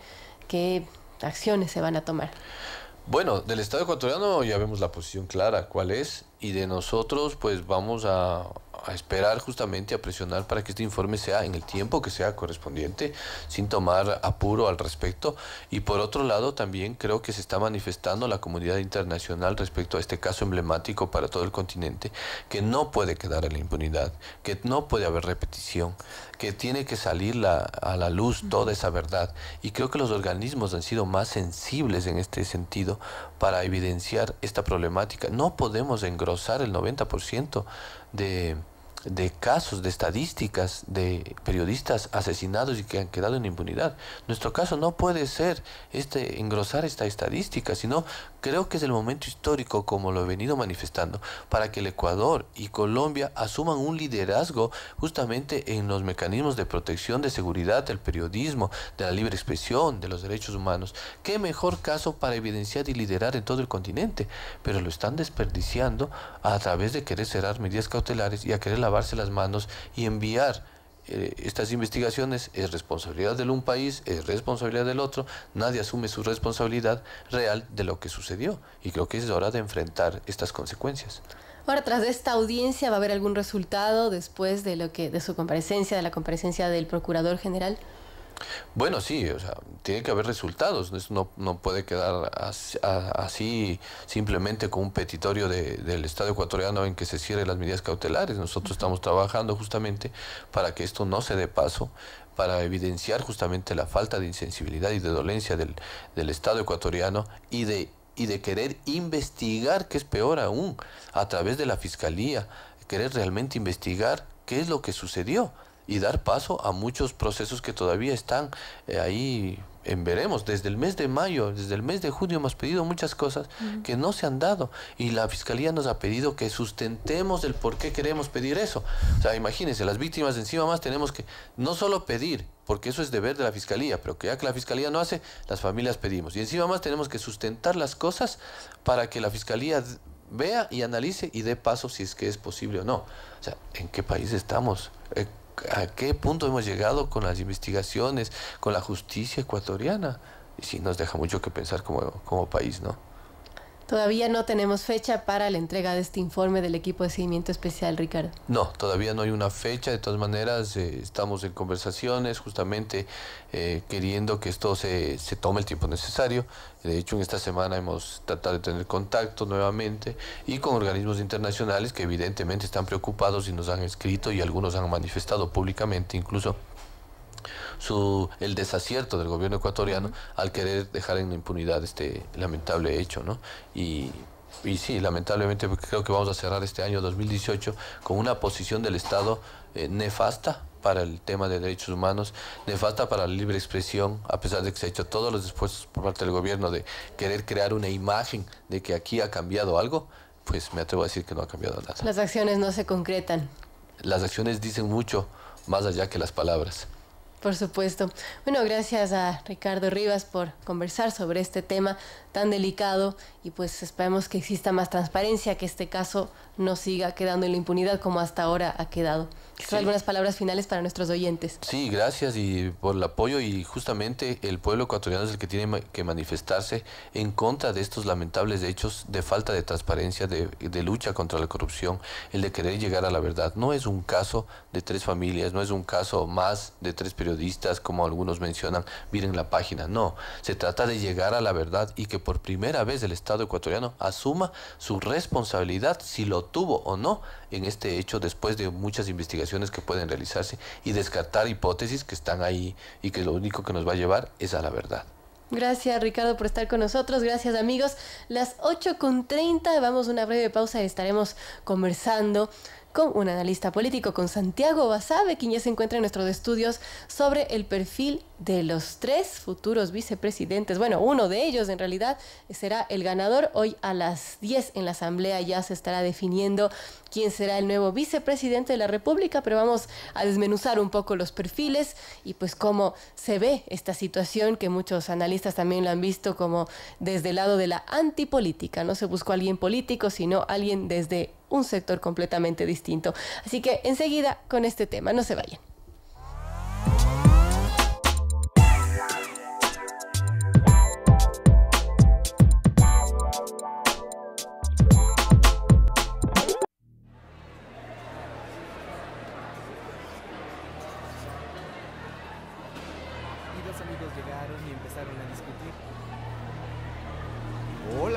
¿Qué acciones se van a tomar? Bueno, del Estado ecuatoriano ya vemos la posición clara, cuál es, y de nosotros pues vamos a, a esperar justamente a presionar para que este informe sea en el tiempo que sea correspondiente, sin tomar apuro al respecto. Y por otro lado, también creo que se está manifestando la comunidad internacional respecto a este caso emblemático para todo el continente, que no puede quedar en la impunidad, que no puede haber repetición, que tiene que salir a la luz toda esa verdad. Y creo que los organismos han sido más sensibles en este sentido para evidenciar esta problemática. No podemos engrosar el 90% de, de casos, de estadísticas de periodistas asesinados y que han quedado en impunidad. Nuestro caso no puede ser este engrosar esta estadística, sino Creo que es el momento histórico, como lo he venido manifestando, para que el Ecuador y Colombia asuman un liderazgo justamente en los mecanismos de protección de seguridad, del periodismo, de la libre expresión, de los derechos humanos. ¿Qué mejor caso para evidenciar y liderar en todo el continente? Pero lo están desperdiciando a través de querer cerrar medidas cautelares y a querer lavarse las manos y enviar eh, estas investigaciones es responsabilidad de un país, es responsabilidad del otro, nadie asume su responsabilidad real de lo que sucedió y creo que es hora de enfrentar estas consecuencias. Ahora, tras esta audiencia, ¿va a haber algún resultado después de lo que de su comparecencia, de la comparecencia del procurador general? Bueno, sí, o sea, tiene que haber resultados. No, no puede quedar así, simplemente con un petitorio del Estado ecuatoriano en que se cierren las medidas cautelares. Nosotros estamos trabajando justamente para que esto no se dé paso, para evidenciar justamente la falta de insensibilidad y de dolencia del, Estado ecuatoriano y de, y de querer investigar, que es peor aún, a través de la Fiscalía, querer realmente investigar qué es lo que sucedió y dar paso a muchos procesos que todavía están eh, ahí en veremos. Desde el mes de mayo, desde el mes de junio hemos pedido muchas cosas que no se han dado y la Fiscalía nos ha pedido que sustentemos el por qué queremos pedir eso. O sea, imagínense, las víctimas encima más tenemos que no solo pedir, porque eso es deber de la Fiscalía, pero que ya que la Fiscalía no hace, las familias pedimos. Y encima más tenemos que sustentar las cosas para que la Fiscalía vea y analice y dé paso si es que es posible o no. O sea, ¿en qué país estamos? Eh, a qué punto hemos llegado con las investigaciones, con la justicia ecuatoriana. Y sí nos deja mucho que pensar como, como país, ¿no? Todavía no tenemos fecha para la entrega de este informe del equipo de seguimiento especial, Ricardo. No, todavía no hay una fecha. De todas maneras, eh, estamos en conversaciones justamente eh, queriendo que esto se, se tome el tiempo necesario. De hecho, en esta semana hemos tratado de tener contacto nuevamente y con organismos internacionales que evidentemente están preocupados y nos han escrito y algunos han manifestado públicamente incluso el desacierto del gobierno ecuatoriano al querer dejar en impunidad este lamentable hecho, Y, sí, lamentablemente pues, creo que vamos a cerrar este año 2018 con una posición del Estado eh, nefasta para el tema de derechos humanos, nefasta para la libre expresión, a pesar de que se ha hecho todos los esfuerzos por parte del gobierno de querer crear una imagen de que aquí ha cambiado algo, pues me atrevo a decir que no ha cambiado nada. Las acciones no se concretan. Las acciones dicen mucho más allá que las palabras. Por supuesto. Bueno, gracias a Ricardo Rivas por conversar sobre este tema tan delicado y pues esperemos que exista más transparencia, que este caso no siga quedando en la impunidad como hasta ahora ha quedado algunas palabras finales para nuestros oyentes. Sí, gracias y por el apoyo y justamente el pueblo ecuatoriano es el que tiene que manifestarse en contra de estos lamentables hechos de falta de transparencia, de lucha contra la corrupción, el de querer llegar a la verdad. No es un caso de tres familias, no es un caso más de tres periodistas como algunos mencionan, miren la página, no, se trata de llegar a la verdad y que por primera vez el Estado ecuatoriano asuma su responsabilidad si lo tuvo o no en este hecho después de muchas investigaciones que pueden realizarse y descartar hipótesis que están ahí y que lo único que nos va a llevar es a la verdad. Gracias Ricardo por estar con nosotros, gracias amigos. Las 8.30 vamos a una breve pausa y estaremos conversando con un analista político, con Santiago Basabe, quien ya se encuentra en nuestros estudios sobre el perfil de los tres futuros vicepresidentes. Bueno, uno de ellos en realidad será el ganador. Hoy a las 10 en la Asamblea ya se estará definiendo quién será el nuevo vicepresidente de la República, pero vamos a desmenuzar un poco los perfiles y pues cómo se ve esta situación que muchos analistas también lo han visto como desde el lado de la antipolítica. No se buscó alguien político, sino alguien desde un sector completamente distinto. Así que enseguida con este tema, no se vayan.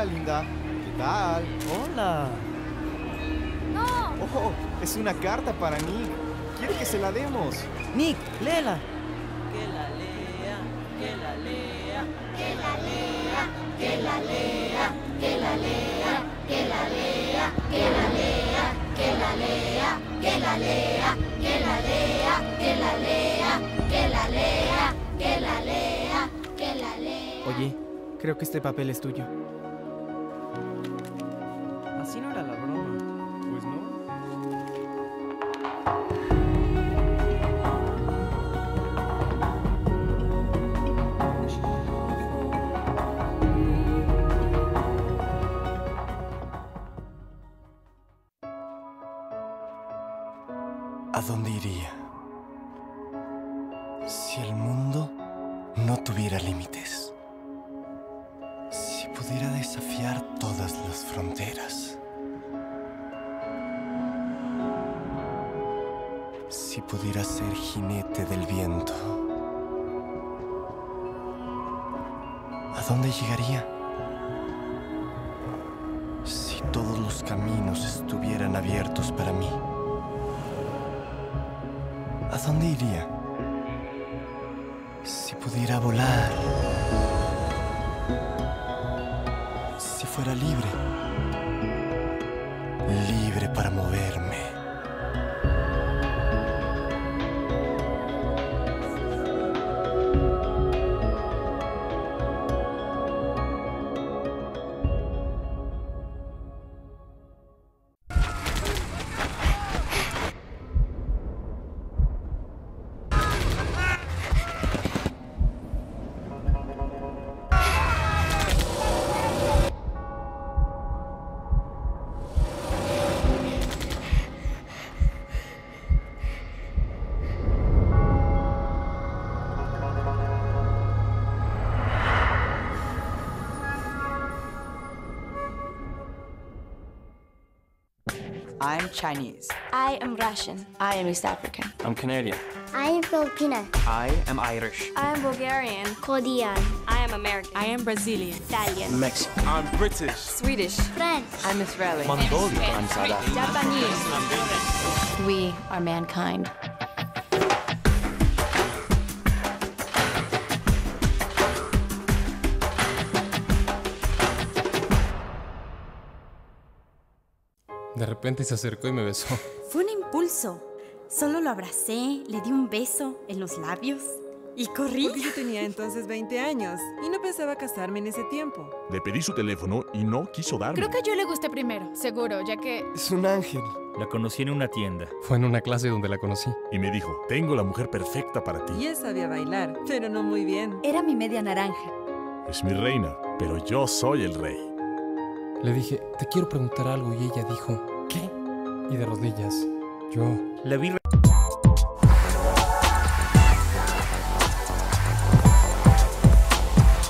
linda. ¿Qué tal? Hola. ¡No! ¡Oh! Es una carta para Nick. Quiere que se la demos. Nick, léela. Que la lea, que la lea, que la lea, que la lea, que la lea, que la lea, que la lea, que la lea, que la lea, que la lea, que la lea, que la lea, que la lea, que la lea. Oye, creo que este papel es tuyo. Así no era la broma. Pues no. ¿A dónde iría? jinete del viento. ¿A dónde llegaría? Si todos los caminos estuvieran abiertos para mí. ¿A dónde iría? Si pudiera volar. Si fuera libre. Libre para moverme. Chinese. I am Russian. I am East African. I'm Canadian. I am Filipino. I am Irish. I am Bulgarian. Korean. I am American. I am Brazilian. Italian. Mexican. I'm British. Swedish. French. I'm Israeli. Mongolian. I'm South Japanese. We are mankind. De repente se acercó y me besó. Fue un impulso. Solo lo abracé, le di un beso en los labios y corrí. yo tenía entonces 20 años y no pensaba casarme en ese tiempo. Le pedí su teléfono y no quiso darme. Creo que yo le gusté primero, seguro, ya que... Es un ángel. La conocí en una tienda. Fue en una clase donde la conocí. Y me dijo, tengo la mujer perfecta para ti. Y él sabía bailar, pero no muy bien. Era mi media naranja. Es mi reina, pero yo soy el rey. Le dije, te quiero preguntar algo y ella dijo, de rodillas Yo. La vi.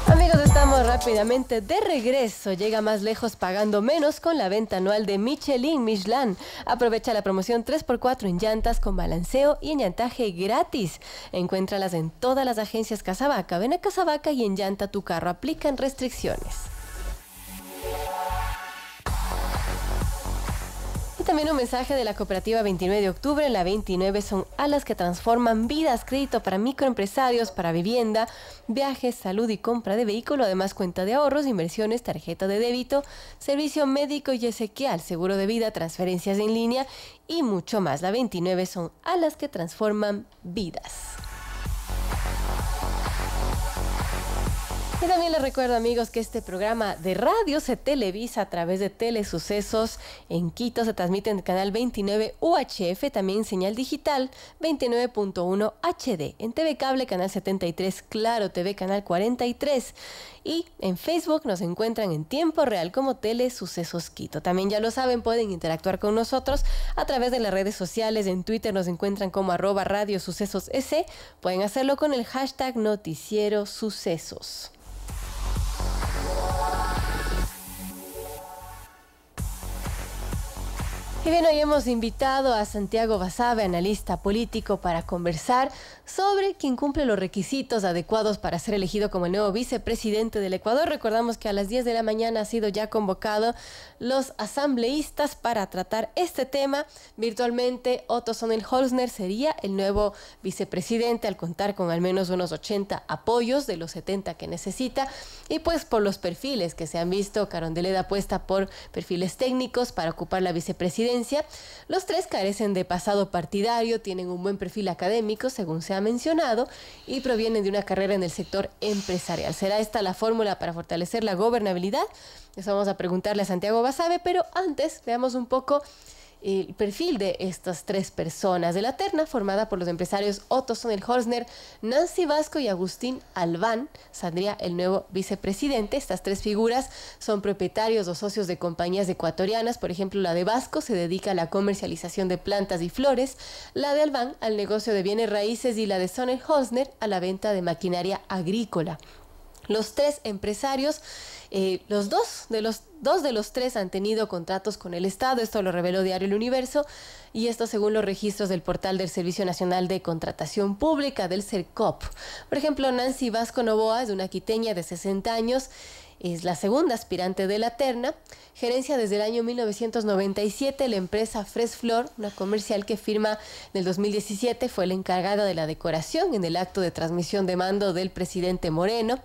Amigos, estamos rápidamente de regreso. Llega más lejos pagando menos con la venta anual de Michelin Michelin. Aprovecha la promoción 3x4 en llantas con balanceo y llantaje gratis. Encuéntralas en todas las agencias Casabaca. Ven a Casabaca y en Llanta tu carro. Aplican restricciones. también un mensaje de la cooperativa 29 de octubre. La 29 son alas que transforman vidas, crédito para microempresarios, para vivienda, viajes, salud y compra de vehículo, además cuenta de ahorros, inversiones, tarjeta de débito, servicio médico y al seguro de vida, transferencias en línea y mucho más. La 29 son alas que transforman vidas. Y también les recuerdo amigos que este programa de radio se televisa a través de Telesucesos en Quito, se transmite en canal 29 UHF, también señal digital 29.1 HD, en TV Cable canal 73, Claro TV canal 43 y en Facebook nos encuentran en tiempo real como Telesucesos Quito. También ya lo saben, pueden interactuar con nosotros a través de las redes sociales, en Twitter nos encuentran como arroba radio sucesos S, pueden hacerlo con el hashtag noticiero sucesos. Bye. Y bien, hoy hemos invitado a Santiago Basabe, analista político, para conversar sobre quién cumple los requisitos adecuados para ser elegido como el nuevo vicepresidente del Ecuador. Recordamos que a las 10 de la mañana ha sido ya convocado los asambleístas para tratar este tema. Virtualmente, Otto Sonel Holzner sería el nuevo vicepresidente al contar con al menos unos 80 apoyos de los 70 que necesita. Y pues por los perfiles que se han visto, Carondelet apuesta por perfiles técnicos para ocupar la vicepresidencia los tres carecen de pasado partidario, tienen un buen perfil académico, según se ha mencionado, y provienen de una carrera en el sector empresarial. ¿Será esta la fórmula para fortalecer la gobernabilidad? Eso vamos a preguntarle a Santiago Basabe, pero antes veamos un poco el perfil de estas tres personas de la terna formada por los empresarios Otto Sonel Nancy Vasco y Agustín Albán, saldría el nuevo vicepresidente. Estas tres figuras son propietarios o socios de compañías ecuatorianas, por ejemplo la de Vasco se dedica a la comercialización de plantas y flores, la de Albán al negocio de bienes raíces y la de Sonel a la venta de maquinaria agrícola. Los tres empresarios eh, los dos de los dos de los tres han tenido contratos con el Estado, esto lo reveló Diario El Universo, y esto según los registros del portal del Servicio Nacional de Contratación Pública, del CERCOP. Por ejemplo, Nancy Vasco Novoa es una quiteña de 60 años, es la segunda aspirante de la terna, gerencia desde el año 1997 la empresa Fresh Flor, una comercial que firma en el 2017, fue la encargada de la decoración en el acto de transmisión de mando del presidente Moreno.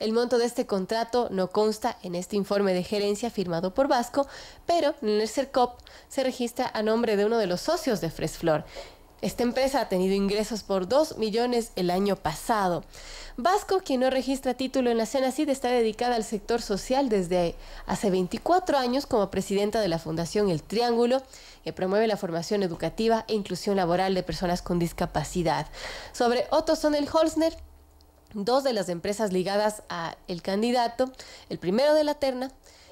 El monto de este contrato no consta en este informe de gerencia firmado por Vasco, pero en el CERCOP se registra a nombre de uno de los socios de Fresflor. Esta empresa ha tenido ingresos por 2 millones el año pasado. Vasco, quien no registra título en la CENACID, está dedicada al sector social desde hace 24 años como presidenta de la Fundación El Triángulo, que promueve la formación educativa e inclusión laboral de personas con discapacidad. Sobre Otto Sonel Holzner, dos de las empresas ligadas a el candidato, el primero de la terna,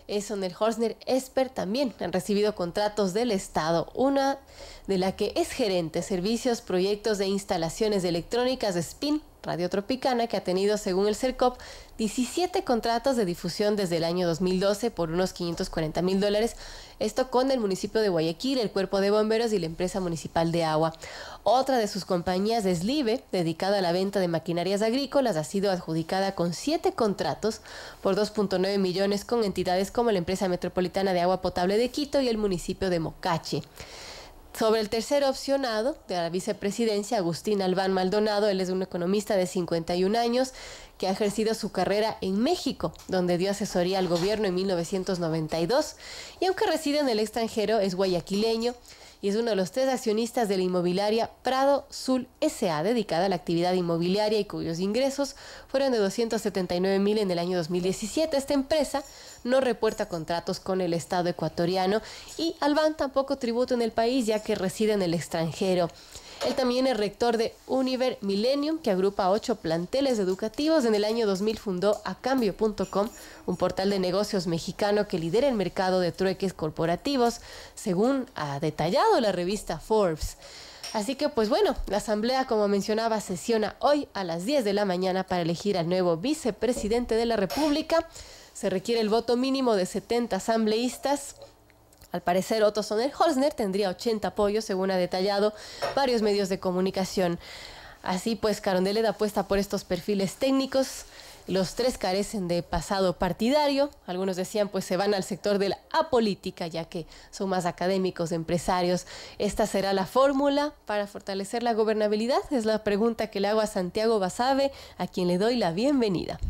es el Horsner Esper, también han recibido contratos del Estado, una de la que es gerente, servicios, proyectos de instalaciones electrónicas SPIN Radio Tropicana, que ha tenido, según el CERCOP, 17 contratos de difusión desde el año 2012 por unos 540 mil dólares, esto con el municipio de Guayaquil, el Cuerpo de Bomberos y la empresa municipal de agua. Otra de sus compañías es LIBE, dedicada a la venta de maquinarias agrícolas, ha sido adjudicada con 7 contratos por 2.9 millones con entidades como la empresa metropolitana de agua potable de Quito y el municipio de Mocache. Sobre el tercer opcionado de la vicepresidencia, Agustín Albán Maldonado, él es un economista de 51 años que ha ejercido su carrera en México, donde dio asesoría al gobierno en 1992, y aunque reside en el extranjero, es guayaquileño, y es uno de los tres accionistas de la inmobiliaria Prado Sul SA, dedicada a la actividad inmobiliaria y cuyos ingresos fueron de 279 mil en el año 2017. Esta empresa no reporta contratos con el Estado ecuatoriano y Albán tampoco tributo en el país ya que reside en el extranjero. Él también es rector de Univer Millennium, que agrupa ocho planteles educativos. En el año 2000 fundó acambio.com, un portal de negocios mexicano que lidera el mercado de trueques corporativos, según ha detallado la revista Forbes. Así que pues bueno, la asamblea como mencionaba sesiona hoy a las 10 de la mañana para elegir al nuevo vicepresidente de la República. Se requiere el voto mínimo de 70 asambleístas al parecer, Otto Sonner-Holzner tendría 80 apoyos, según ha detallado varios medios de comunicación. Así pues, Carondelet apuesta por estos perfiles técnicos. Los tres carecen de pasado partidario. Algunos decían, pues se van al sector de la apolítica, ya que son más académicos, empresarios. ¿Esta será la fórmula para fortalecer la gobernabilidad? Es la pregunta que le hago a Santiago Basabe, a quien le doy la bienvenida.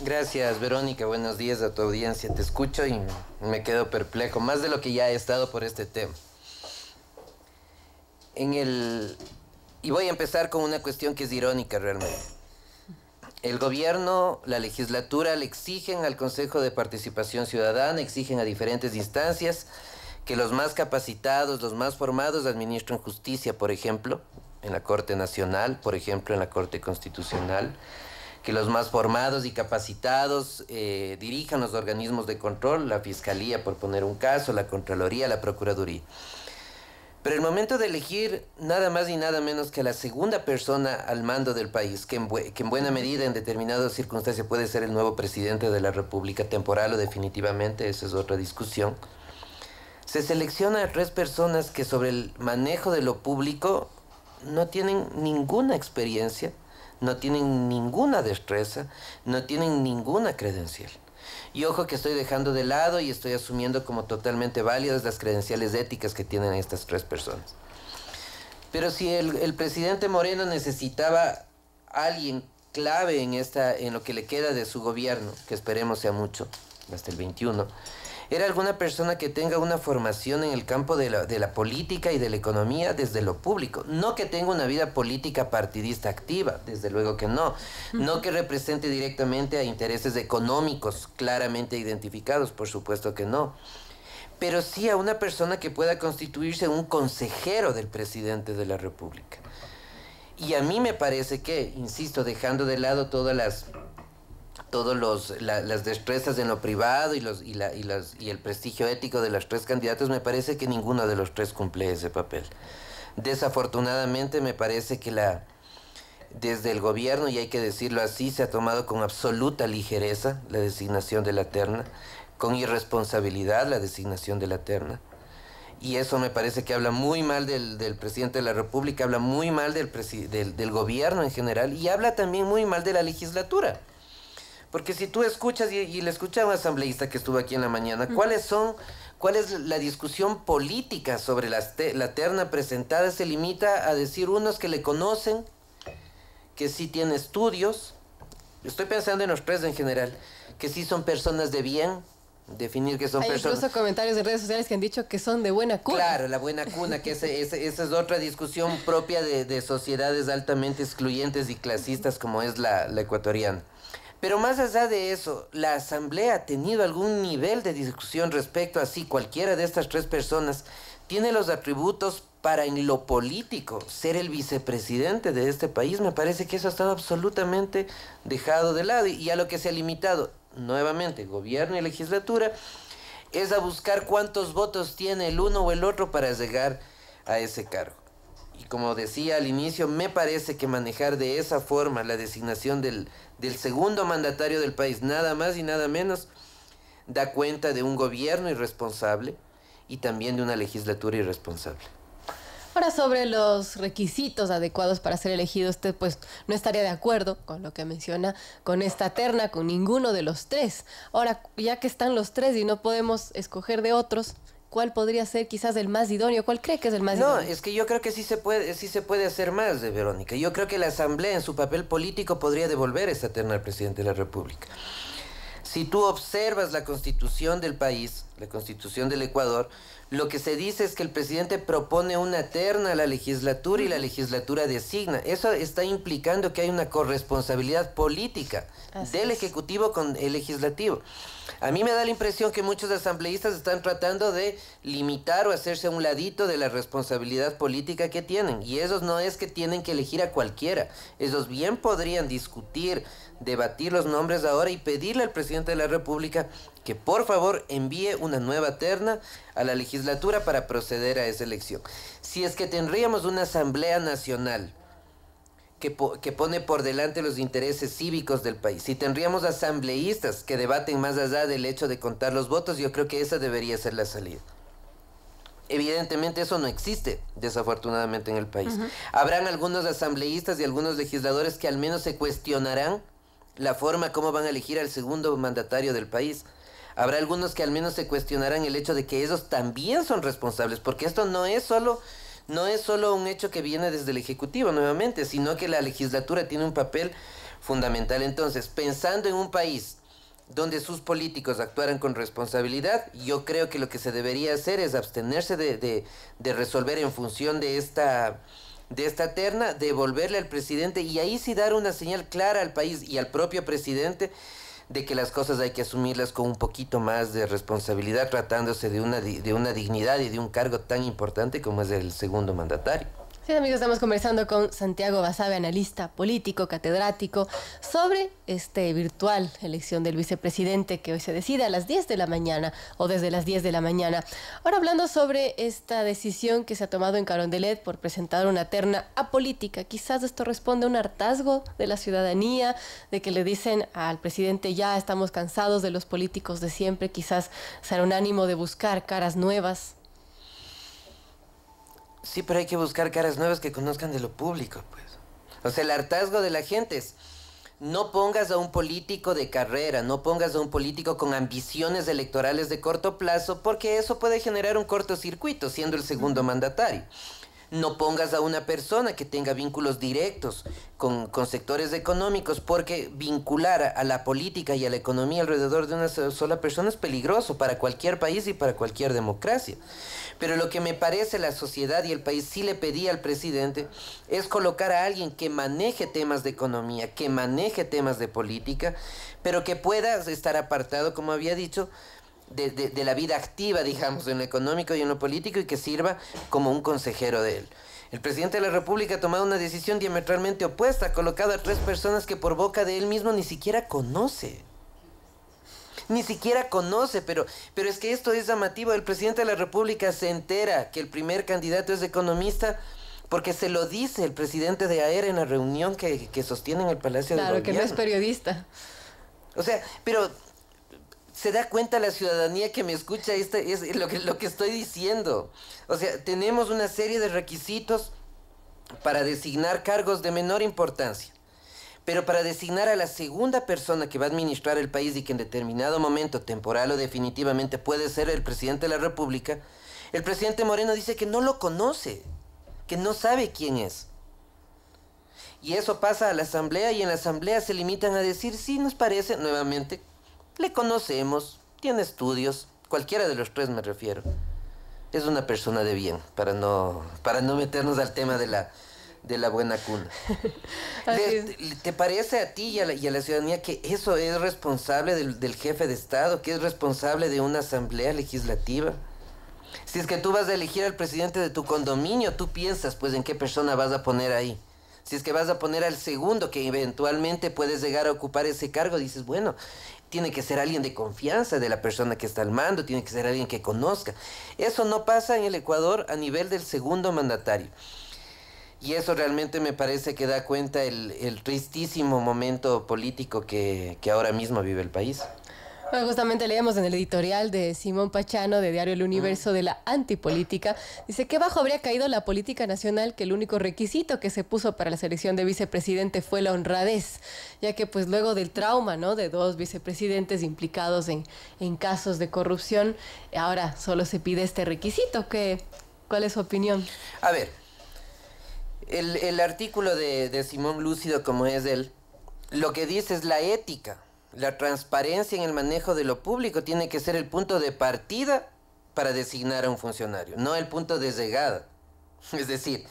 Gracias, Verónica. Buenos días a tu audiencia. Te escucho y me quedo perplejo, más de lo que ya he estado por este tema. En el. Y voy a empezar con una cuestión que es irónica realmente. El gobierno, la legislatura le exigen al Consejo de Participación Ciudadana, exigen a diferentes instancias que los más capacitados, los más formados administren justicia, por ejemplo, en la Corte Nacional, por ejemplo, en la Corte Constitucional que los más formados y capacitados eh, dirijan los organismos de control, la Fiscalía por poner un caso, la Contraloría, la Procuraduría. Pero el momento de elegir nada más y nada menos que la segunda persona al mando del país, que en, en buena medida en determinadas circunstancias puede ser el nuevo presidente de la República temporal o definitivamente, esa es otra discusión, se selecciona a tres personas que sobre el manejo de lo público no tienen ninguna experiencia, no tienen ninguna destreza, no tienen ninguna credencial. Y ojo que estoy dejando de lado y estoy asumiendo como totalmente válidas las credenciales éticas que tienen estas tres personas. Pero si el, presidente Moreno necesitaba alguien clave en, esta, en lo que le queda de su gobierno, que esperemos sea mucho, hasta el 21, era alguna persona que tenga una formación en el campo de la, de la política y de la economía desde lo público. No que tenga una vida política partidista activa, desde luego que no. No que represente directamente a intereses económicos claramente identificados, por supuesto que no pero sí a una persona que pueda constituirse un consejero del presidente de la República. Y a mí me parece que, insisto, dejando de lado todas las todas las destrezas en lo privado y, los, y, la, y, las, y el prestigio ético de las tres candidatos, me parece que ninguno de los tres cumple ese papel. Desafortunadamente me parece que la, desde el gobierno, y hay que decirlo así, se ha tomado con absoluta ligereza la designación de la terna, con irresponsabilidad la designación de la terna. Y eso me parece que habla muy mal del, del presidente de la República, habla muy mal del, del gobierno en general y habla también muy mal de la legislatura. Porque si tú escuchas, y, le escuchas a un asambleísta que estuvo aquí en la mañana, ¿cuáles son, cuál es la discusión política sobre la, terna presentada? Se limita a decir unos que le conocen, que sí tiene estudios, estoy pensando en los presos en general, que sí son personas de bien, definir que son Hay personas. incluso comentarios en redes sociales que han dicho que son de buena cuna. Claro, la buena cuna, que esa es otra discusión propia de, sociedades altamente excluyentes y clasistas como es la ecuatoriana. Pero más allá de eso, ¿la Asamblea ha tenido algún nivel de discusión respecto a si cualquiera de estas tres personas tiene los atributos para en lo político ser el vicepresidente de este país? Me parece que eso ha estado absolutamente dejado de lado y a lo que se ha limitado nuevamente gobierno y legislatura es a buscar cuántos votos tiene el uno o el otro para llegar a ese cargo. Y como decía al inicio, me parece que manejar de esa forma la designación del, del segundo mandatario del país, nada más y nada menos, da cuenta de un gobierno irresponsable y también de una legislatura irresponsable. Ahora sobre los requisitos adecuados para ser elegido, usted pues no estaría de acuerdo con lo que menciona, con esta terna, con ninguno de los tres. Ahora, ya que están los tres y no podemos escoger de otros, ¿Cuál podría ser quizás el más idóneo? ¿Cuál cree que es el más idóneo? No, es que yo creo que sí se puede, sí se puede hacer más, de Verónica. Yo creo que la Asamblea en su papel político podría devolver esa terna al presidente de la República. Si tú observas la constitución del país, la constitución del Ecuador, lo que se dice es que el presidente propone una terna a la legislatura y la legislatura designa. Eso está implicando que hay una corresponsabilidad política del Ejecutivo con el Legislativo. A mí me da la impresión que muchos asambleístas están tratando de limitar o hacerse a un ladito de la responsabilidad política que tienen. Y esos no es que tienen que elegir a cualquiera. Esos bien podrían discutir, debatir los nombres ahora y pedirle al presidente de la República que por favor envíe una nueva terna a la legislatura para proceder a esa elección. Si es que tendríamos una asamblea nacional que, pone por delante los intereses cívicos del país, si tendríamos asambleístas que debaten más allá del hecho de contar los votos, yo creo que esa debería ser la salida. Evidentemente eso no existe, desafortunadamente, en el país. Habrán algunos asambleístas y algunos legisladores que al menos se cuestionarán la forma como van a elegir al segundo mandatario del país habrá algunos que al menos se cuestionarán el hecho de que ellos también son responsables, porque esto no es solo no es solo un hecho que viene desde el Ejecutivo nuevamente, sino que la legislatura tiene un papel fundamental. Entonces, pensando en un país donde sus políticos actuaran con responsabilidad, yo creo que lo que se debería hacer es abstenerse de, resolver en función de esta, de esta terna, devolverle al presidente y ahí sí dar una señal clara al país y al propio presidente de que las cosas hay que asumirlas con un poquito más de responsabilidad tratándose de una, de una dignidad y de un cargo tan importante como es el segundo mandatario amigos, estamos conversando con Santiago Basabe, analista político, catedrático, sobre este virtual elección del vicepresidente que hoy se decide a las 10 de la mañana o desde las 10 de la mañana. Ahora hablando sobre esta decisión que se ha tomado en Carondelet por presentar una terna apolítica, quizás esto responde a un hartazgo de la ciudadanía, de que le dicen al presidente ya estamos cansados de los políticos de siempre, quizás será un ánimo de buscar caras nuevas Sí, pero hay que buscar caras nuevas que conozcan de lo público, pues. O sea, el hartazgo de la gente es, no pongas a un político de carrera, no pongas a un político con ambiciones electorales de corto plazo, porque eso puede generar un cortocircuito siendo el segundo mandatario. No pongas a una persona que tenga vínculos directos con, con sectores económicos, porque vincular a la política y a la economía alrededor de una sola persona es peligroso para cualquier país y para cualquier democracia. Pero lo que me parece la sociedad y el país sí le pedía al presidente es colocar a alguien que maneje temas de economía, que maneje temas de política, pero que pueda estar apartado, como había dicho, de, de, la vida activa, digamos, en lo económico y en lo político y que sirva como un consejero de él. El presidente de la República ha tomado una decisión diametralmente opuesta, ha colocado a tres personas que por boca de él mismo ni siquiera conoce ni siquiera conoce, pero, pero es que esto es llamativo. El presidente de la República se entera que el primer candidato es economista porque se lo dice el presidente de AER e en la reunión que, que sostiene en el Palacio claro, de Claro, que no es periodista. O sea, pero se da cuenta la ciudadanía que me escucha este es lo que, lo que estoy diciendo. O sea, tenemos una serie de requisitos para designar cargos de menor importancia. Pero para designar a la segunda persona que va a administrar el país y que en determinado momento, temporal o definitivamente, puede ser el presidente de la República, el presidente Moreno dice que no lo conoce, que no sabe quién es. Y eso pasa a la asamblea y en la asamblea se limitan a decir, si nos parece, nuevamente, le conocemos, tiene estudios, cualquiera de los tres me refiero. Es una persona de bien, para no, para no meternos al tema de la, de la buena cuna. <laughs> ¿Te, parece a ti y a, la, ciudadanía que eso es responsable del, del jefe de Estado, que es responsable de una asamblea legislativa? Si es que tú vas a elegir al presidente de tu condominio, tú piensas pues en qué persona vas a poner ahí si es que vas a poner al segundo que eventualmente puedes llegar a ocupar ese cargo, dices, bueno, tiene que ser alguien de confianza de la persona que está al mando, tiene que ser alguien que conozca. Eso no pasa en el Ecuador a nivel del segundo mandatario. Y eso realmente me parece que da cuenta el, tristísimo momento político que, ahora mismo vive el país. Bueno, justamente leíamos en el editorial de Simón Pachano de Diario El Universo de la Antipolítica, dice que bajo habría caído la política nacional que el único requisito que se puso para la selección de vicepresidente fue la honradez, ya que pues luego del trauma ¿no? de dos vicepresidentes implicados en, casos de corrupción, ahora solo se pide este requisito que... ¿Cuál es su opinión? A ver, el, artículo de, de Simón Lúcido, como es él, lo que dice es la ética. La transparencia en el manejo de lo público tiene que ser el punto de partida para designar a un funcionario, no el punto de llegada. <laughs> Es decir,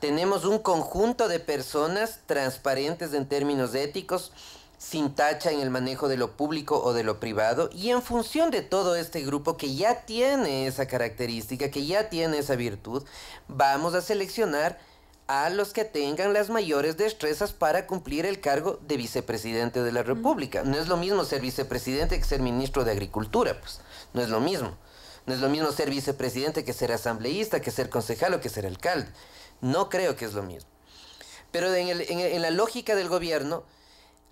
tenemos un conjunto de personas transparentes en términos éticos, sin tacha en el manejo de lo público o de lo privado, y en función de todo este grupo que ya tiene esa característica, que ya tiene esa virtud, vamos a seleccionar a los que tengan las mayores destrezas para cumplir el cargo de vicepresidente de la República. No es lo mismo ser vicepresidente que ser ministro de Agricultura, pues no es lo mismo. No es lo mismo ser vicepresidente que ser asambleísta, que ser concejal o que ser alcalde. No creo que es lo mismo. Pero en, la lógica del gobierno,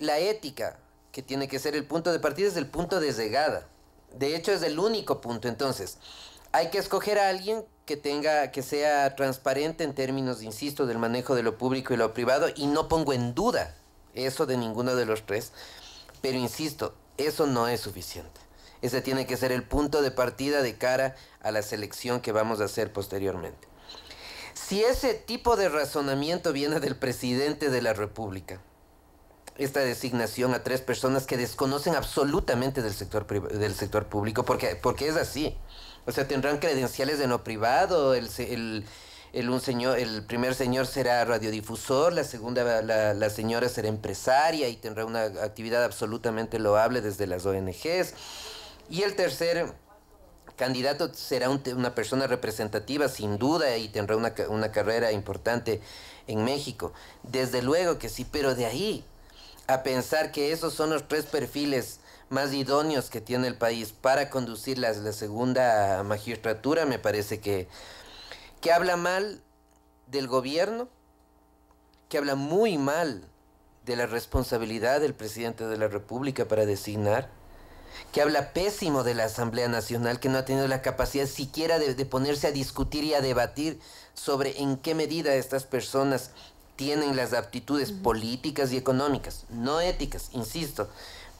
la ética, que tiene que ser el punto de partida, es el punto de llegada. De hecho, es el único punto. Entonces, hay que escoger a alguien que tenga, que sea transparente en términos, insisto, del manejo de lo público y lo privado, y no pongo en duda eso de ninguno de los tres, pero insisto, eso no es suficiente. Ese tiene que ser el punto de partida de cara a la selección que vamos a hacer posteriormente. Si ese tipo de razonamiento viene del presidente de la República, esta designación a tres personas que desconocen absolutamente del sector, del sector público, porque, porque es así. O sea, tendrán credenciales de no privado, el, el, el, un señor, el primer señor será radiodifusor, la segunda, la, señora será empresaria y tendrá una actividad absolutamente loable desde las ONGs. Y el tercer candidato será una persona representativa, sin duda, y tendrá una, una carrera importante en México. Desde luego que sí, pero de ahí a pensar que esos son los tres perfiles más idóneos que tiene el país para conducir la, segunda magistratura, me parece que, que habla mal del gobierno, que habla muy mal de la responsabilidad del presidente de la República para designar, que habla pésimo de la Asamblea Nacional, que no ha tenido la capacidad siquiera de, ponerse a discutir y a debatir sobre en qué medida estas personas tienen las aptitudes políticas y económicas, no éticas, insisto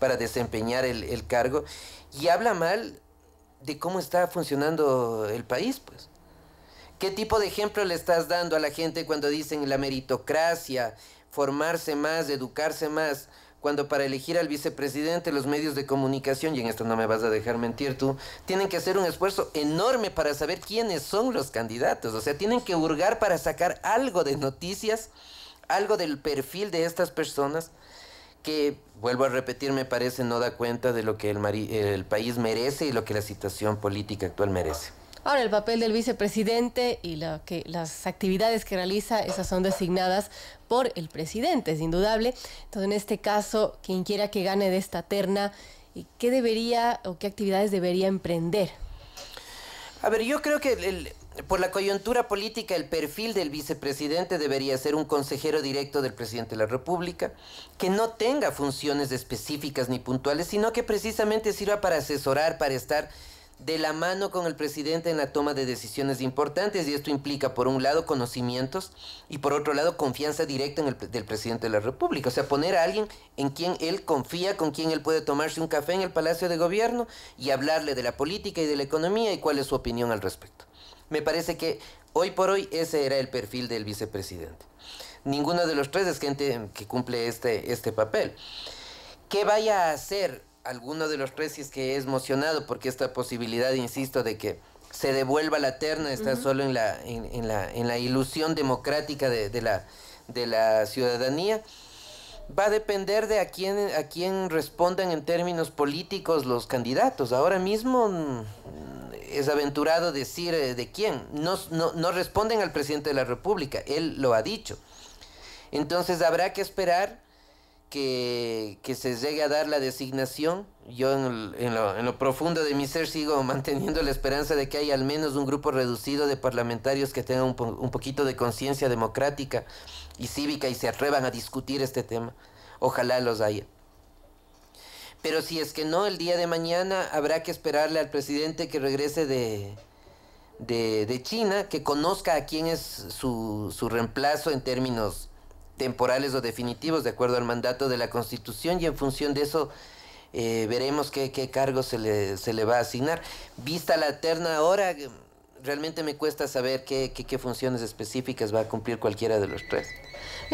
para desempeñar el, cargo y habla mal de cómo está funcionando el país, pues. ¿Qué tipo de ejemplo le estás dando a la gente cuando dicen la meritocracia, formarse más, educarse más? Cuando para elegir al vicepresidente los medios de comunicación, y en esto no me vas a dejar mentir tú, tienen que hacer un esfuerzo enorme para saber quiénes son los candidatos. O sea, tienen que hurgar para sacar algo de noticias, algo del perfil de estas personas que, vuelvo a repetir, me parece no da cuenta de lo que el, país merece y lo que la situación política actual merece. Ahora, el papel del vicepresidente y las actividades que realiza, esas son designadas por el presidente, es indudable. Entonces, en este caso, quien quiera que gane de esta terna, ¿qué debería o qué actividades debería emprender? A ver, yo creo que el, por la coyuntura política, el perfil del vicepresidente debería ser un consejero directo del presidente de la República, que no tenga funciones específicas ni puntuales, sino que precisamente sirva para asesorar, para estar de la mano con el presidente en la toma de decisiones importantes y esto implica por un lado conocimientos y por otro lado confianza directa en el, del presidente de la República, o sea, poner a alguien en quien él confía, con quien él puede tomarse un café en el Palacio de Gobierno y hablarle de la política y de la economía y cuál es su opinión al respecto. Me parece que hoy por hoy ese era el perfil del vicepresidente. Ninguno de los tres es gente que cumple este, este papel. ¿Qué vaya a hacer alguno de los tres si es que es mocionado? Porque esta posibilidad, insisto, de que se devuelva la terna está solo en la, la, en la ilusión democrática de, la, de la ciudadanía va a depender de a quién, a quién respondan en términos políticos los candidatos. Ahora mismo mm, es aventurado decir eh, de quién. No, responden al presidente de la República, él lo ha dicho. Entonces habrá que esperar que, se llegue a dar la designación. Yo en, lo, en lo profundo de mi ser sigo <laughs> manteniendo la esperanza de que haya al menos un grupo reducido de parlamentarios que tengan un, un poquito de conciencia democrática y cívica y se atrevan a discutir este tema. Ojalá los haya. Pero si es que no, el día de mañana habrá que esperarle al presidente que regrese de, de, China, que conozca a quién es su, su reemplazo en términos temporales o definitivos, de acuerdo al mandato de la Constitución, y en función de eso eh, veremos qué, cargo se le, se le, va a asignar. Vista la terna ahora, realmente me cuesta saber qué funciones específicas va a cumplir cualquiera de los tres.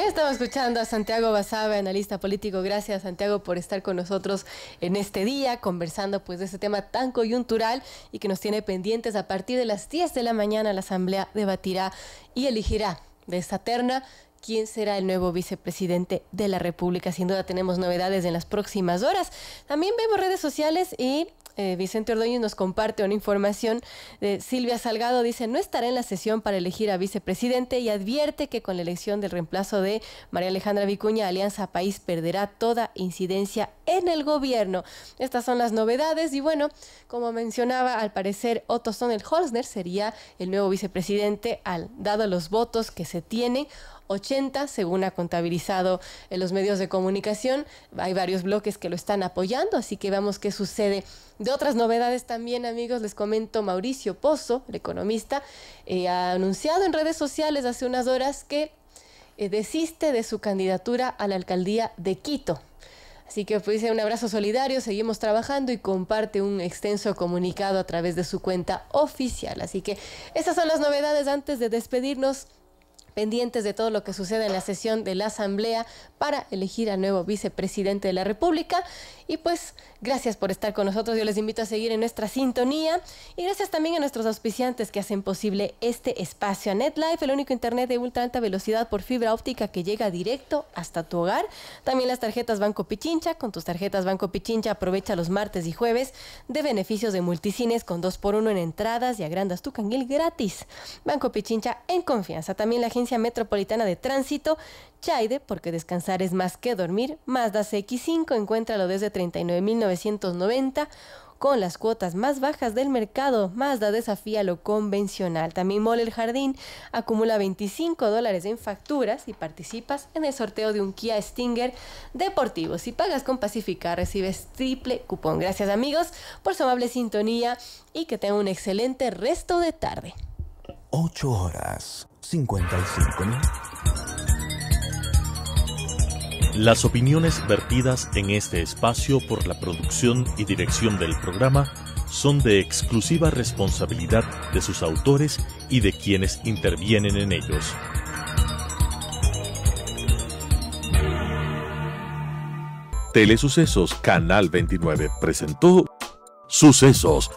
Estamos escuchando a Santiago Basabe, analista político. Gracias, Santiago, por estar con nosotros en este día, conversando pues de este tema tan coyuntural y que nos tiene pendientes. A partir de las 10 de la mañana, la Asamblea debatirá y elegirá de esta terna quién será el nuevo vicepresidente de la República. Sin duda tenemos novedades en las próximas horas. También vemos redes sociales y eh, Vicente Ordóñez nos comparte una información de Silvia Salgado, dice, no estará en la sesión para elegir a vicepresidente y advierte que con la elección del reemplazo de María Alejandra Vicuña, Alianza País perderá toda incidencia en el gobierno. Estas son las novedades y bueno, como mencionaba, al parecer Otto Sonel Holzner sería el nuevo vicepresidente al, dado los votos que se tienen. 80, según ha contabilizado en los medios de comunicación. Hay varios bloques que lo están apoyando, así que veamos qué sucede. De otras novedades también, amigos, les comento Mauricio Pozo, el economista, eh, ha anunciado en redes sociales hace unas horas que eh, desiste de su candidatura a la alcaldía de Quito. Así que pues un abrazo solidario, seguimos trabajando y comparte un extenso comunicado a través de su cuenta oficial. Así que esas son las novedades antes de despedirnos pendientes de todo lo que suceda en la sesión de la Asamblea para elegir al nuevo vicepresidente de la República. Y pues Gracias por estar con nosotros. Yo les invito a seguir en nuestra sintonía. Y gracias también a nuestros auspiciantes que hacen posible este espacio. A NetLife, el único internet de ultra alta velocidad por fibra óptica que llega directo hasta tu hogar. También las tarjetas Banco Pichincha. Con tus tarjetas Banco Pichincha aprovecha los martes y jueves de beneficios de multicines con 2x1 en entradas y agrandas tu canguil gratis. Banco Pichincha en confianza. También la Agencia Metropolitana de Tránsito Chaide, porque descansar es más que dormir, Mazda CX5, encuéntralo desde 39.990 con las cuotas más bajas del mercado, Mazda desafía lo convencional. También Mole el Jardín acumula 25 dólares en facturas y participas en el sorteo de un Kia Stinger deportivo. Si pagas con Pacifica recibes triple cupón. Gracias amigos por su amable sintonía y que tengan un excelente resto de tarde. 8 horas 55 las opiniones vertidas en este espacio por la producción y dirección del programa son de exclusiva responsabilidad de sus autores y de quienes intervienen en ellos. Telesucesos Canal 29 presentó Sucesos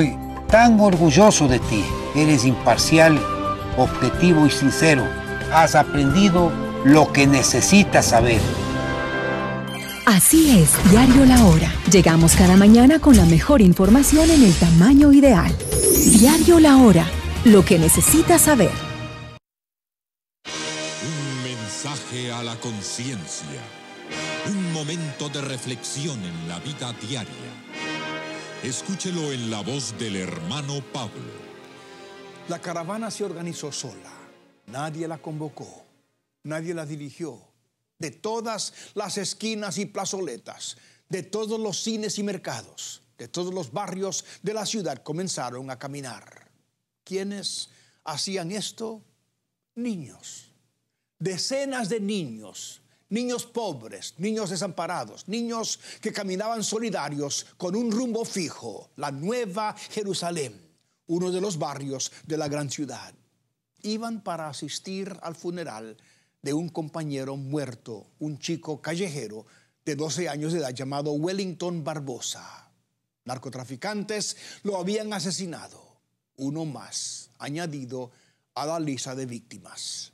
Estoy tan orgulloso de ti. Eres imparcial, objetivo y sincero. Has aprendido lo que necesitas saber. Así es, Diario La Hora. Llegamos cada mañana con la mejor información en el tamaño ideal. Diario La Hora, lo que necesitas saber. Un mensaje a la conciencia. Un momento de reflexión en la vida diaria. Escúchelo en la voz del hermano Pablo. La caravana se organizó sola. Nadie la convocó. Nadie la dirigió. De todas las esquinas y plazoletas, de todos los cines y mercados, de todos los barrios de la ciudad comenzaron a caminar. ¿Quiénes hacían esto? Niños. Decenas de niños niños pobres, niños desamparados, niños que caminaban solidarios con un rumbo fijo, la nueva Jerusalén, uno de los barrios de la gran ciudad. Iban para asistir al funeral de un compañero muerto, un chico callejero de 12 años de edad llamado Wellington Barbosa. Narcotraficantes lo habían asesinado, uno más añadido a la lista de víctimas.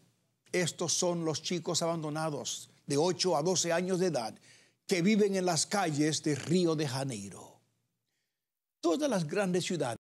Estos son los chicos abandonados de 8 a 12 años de edad que viven en las calles de Río de Janeiro. Todas las grandes ciudades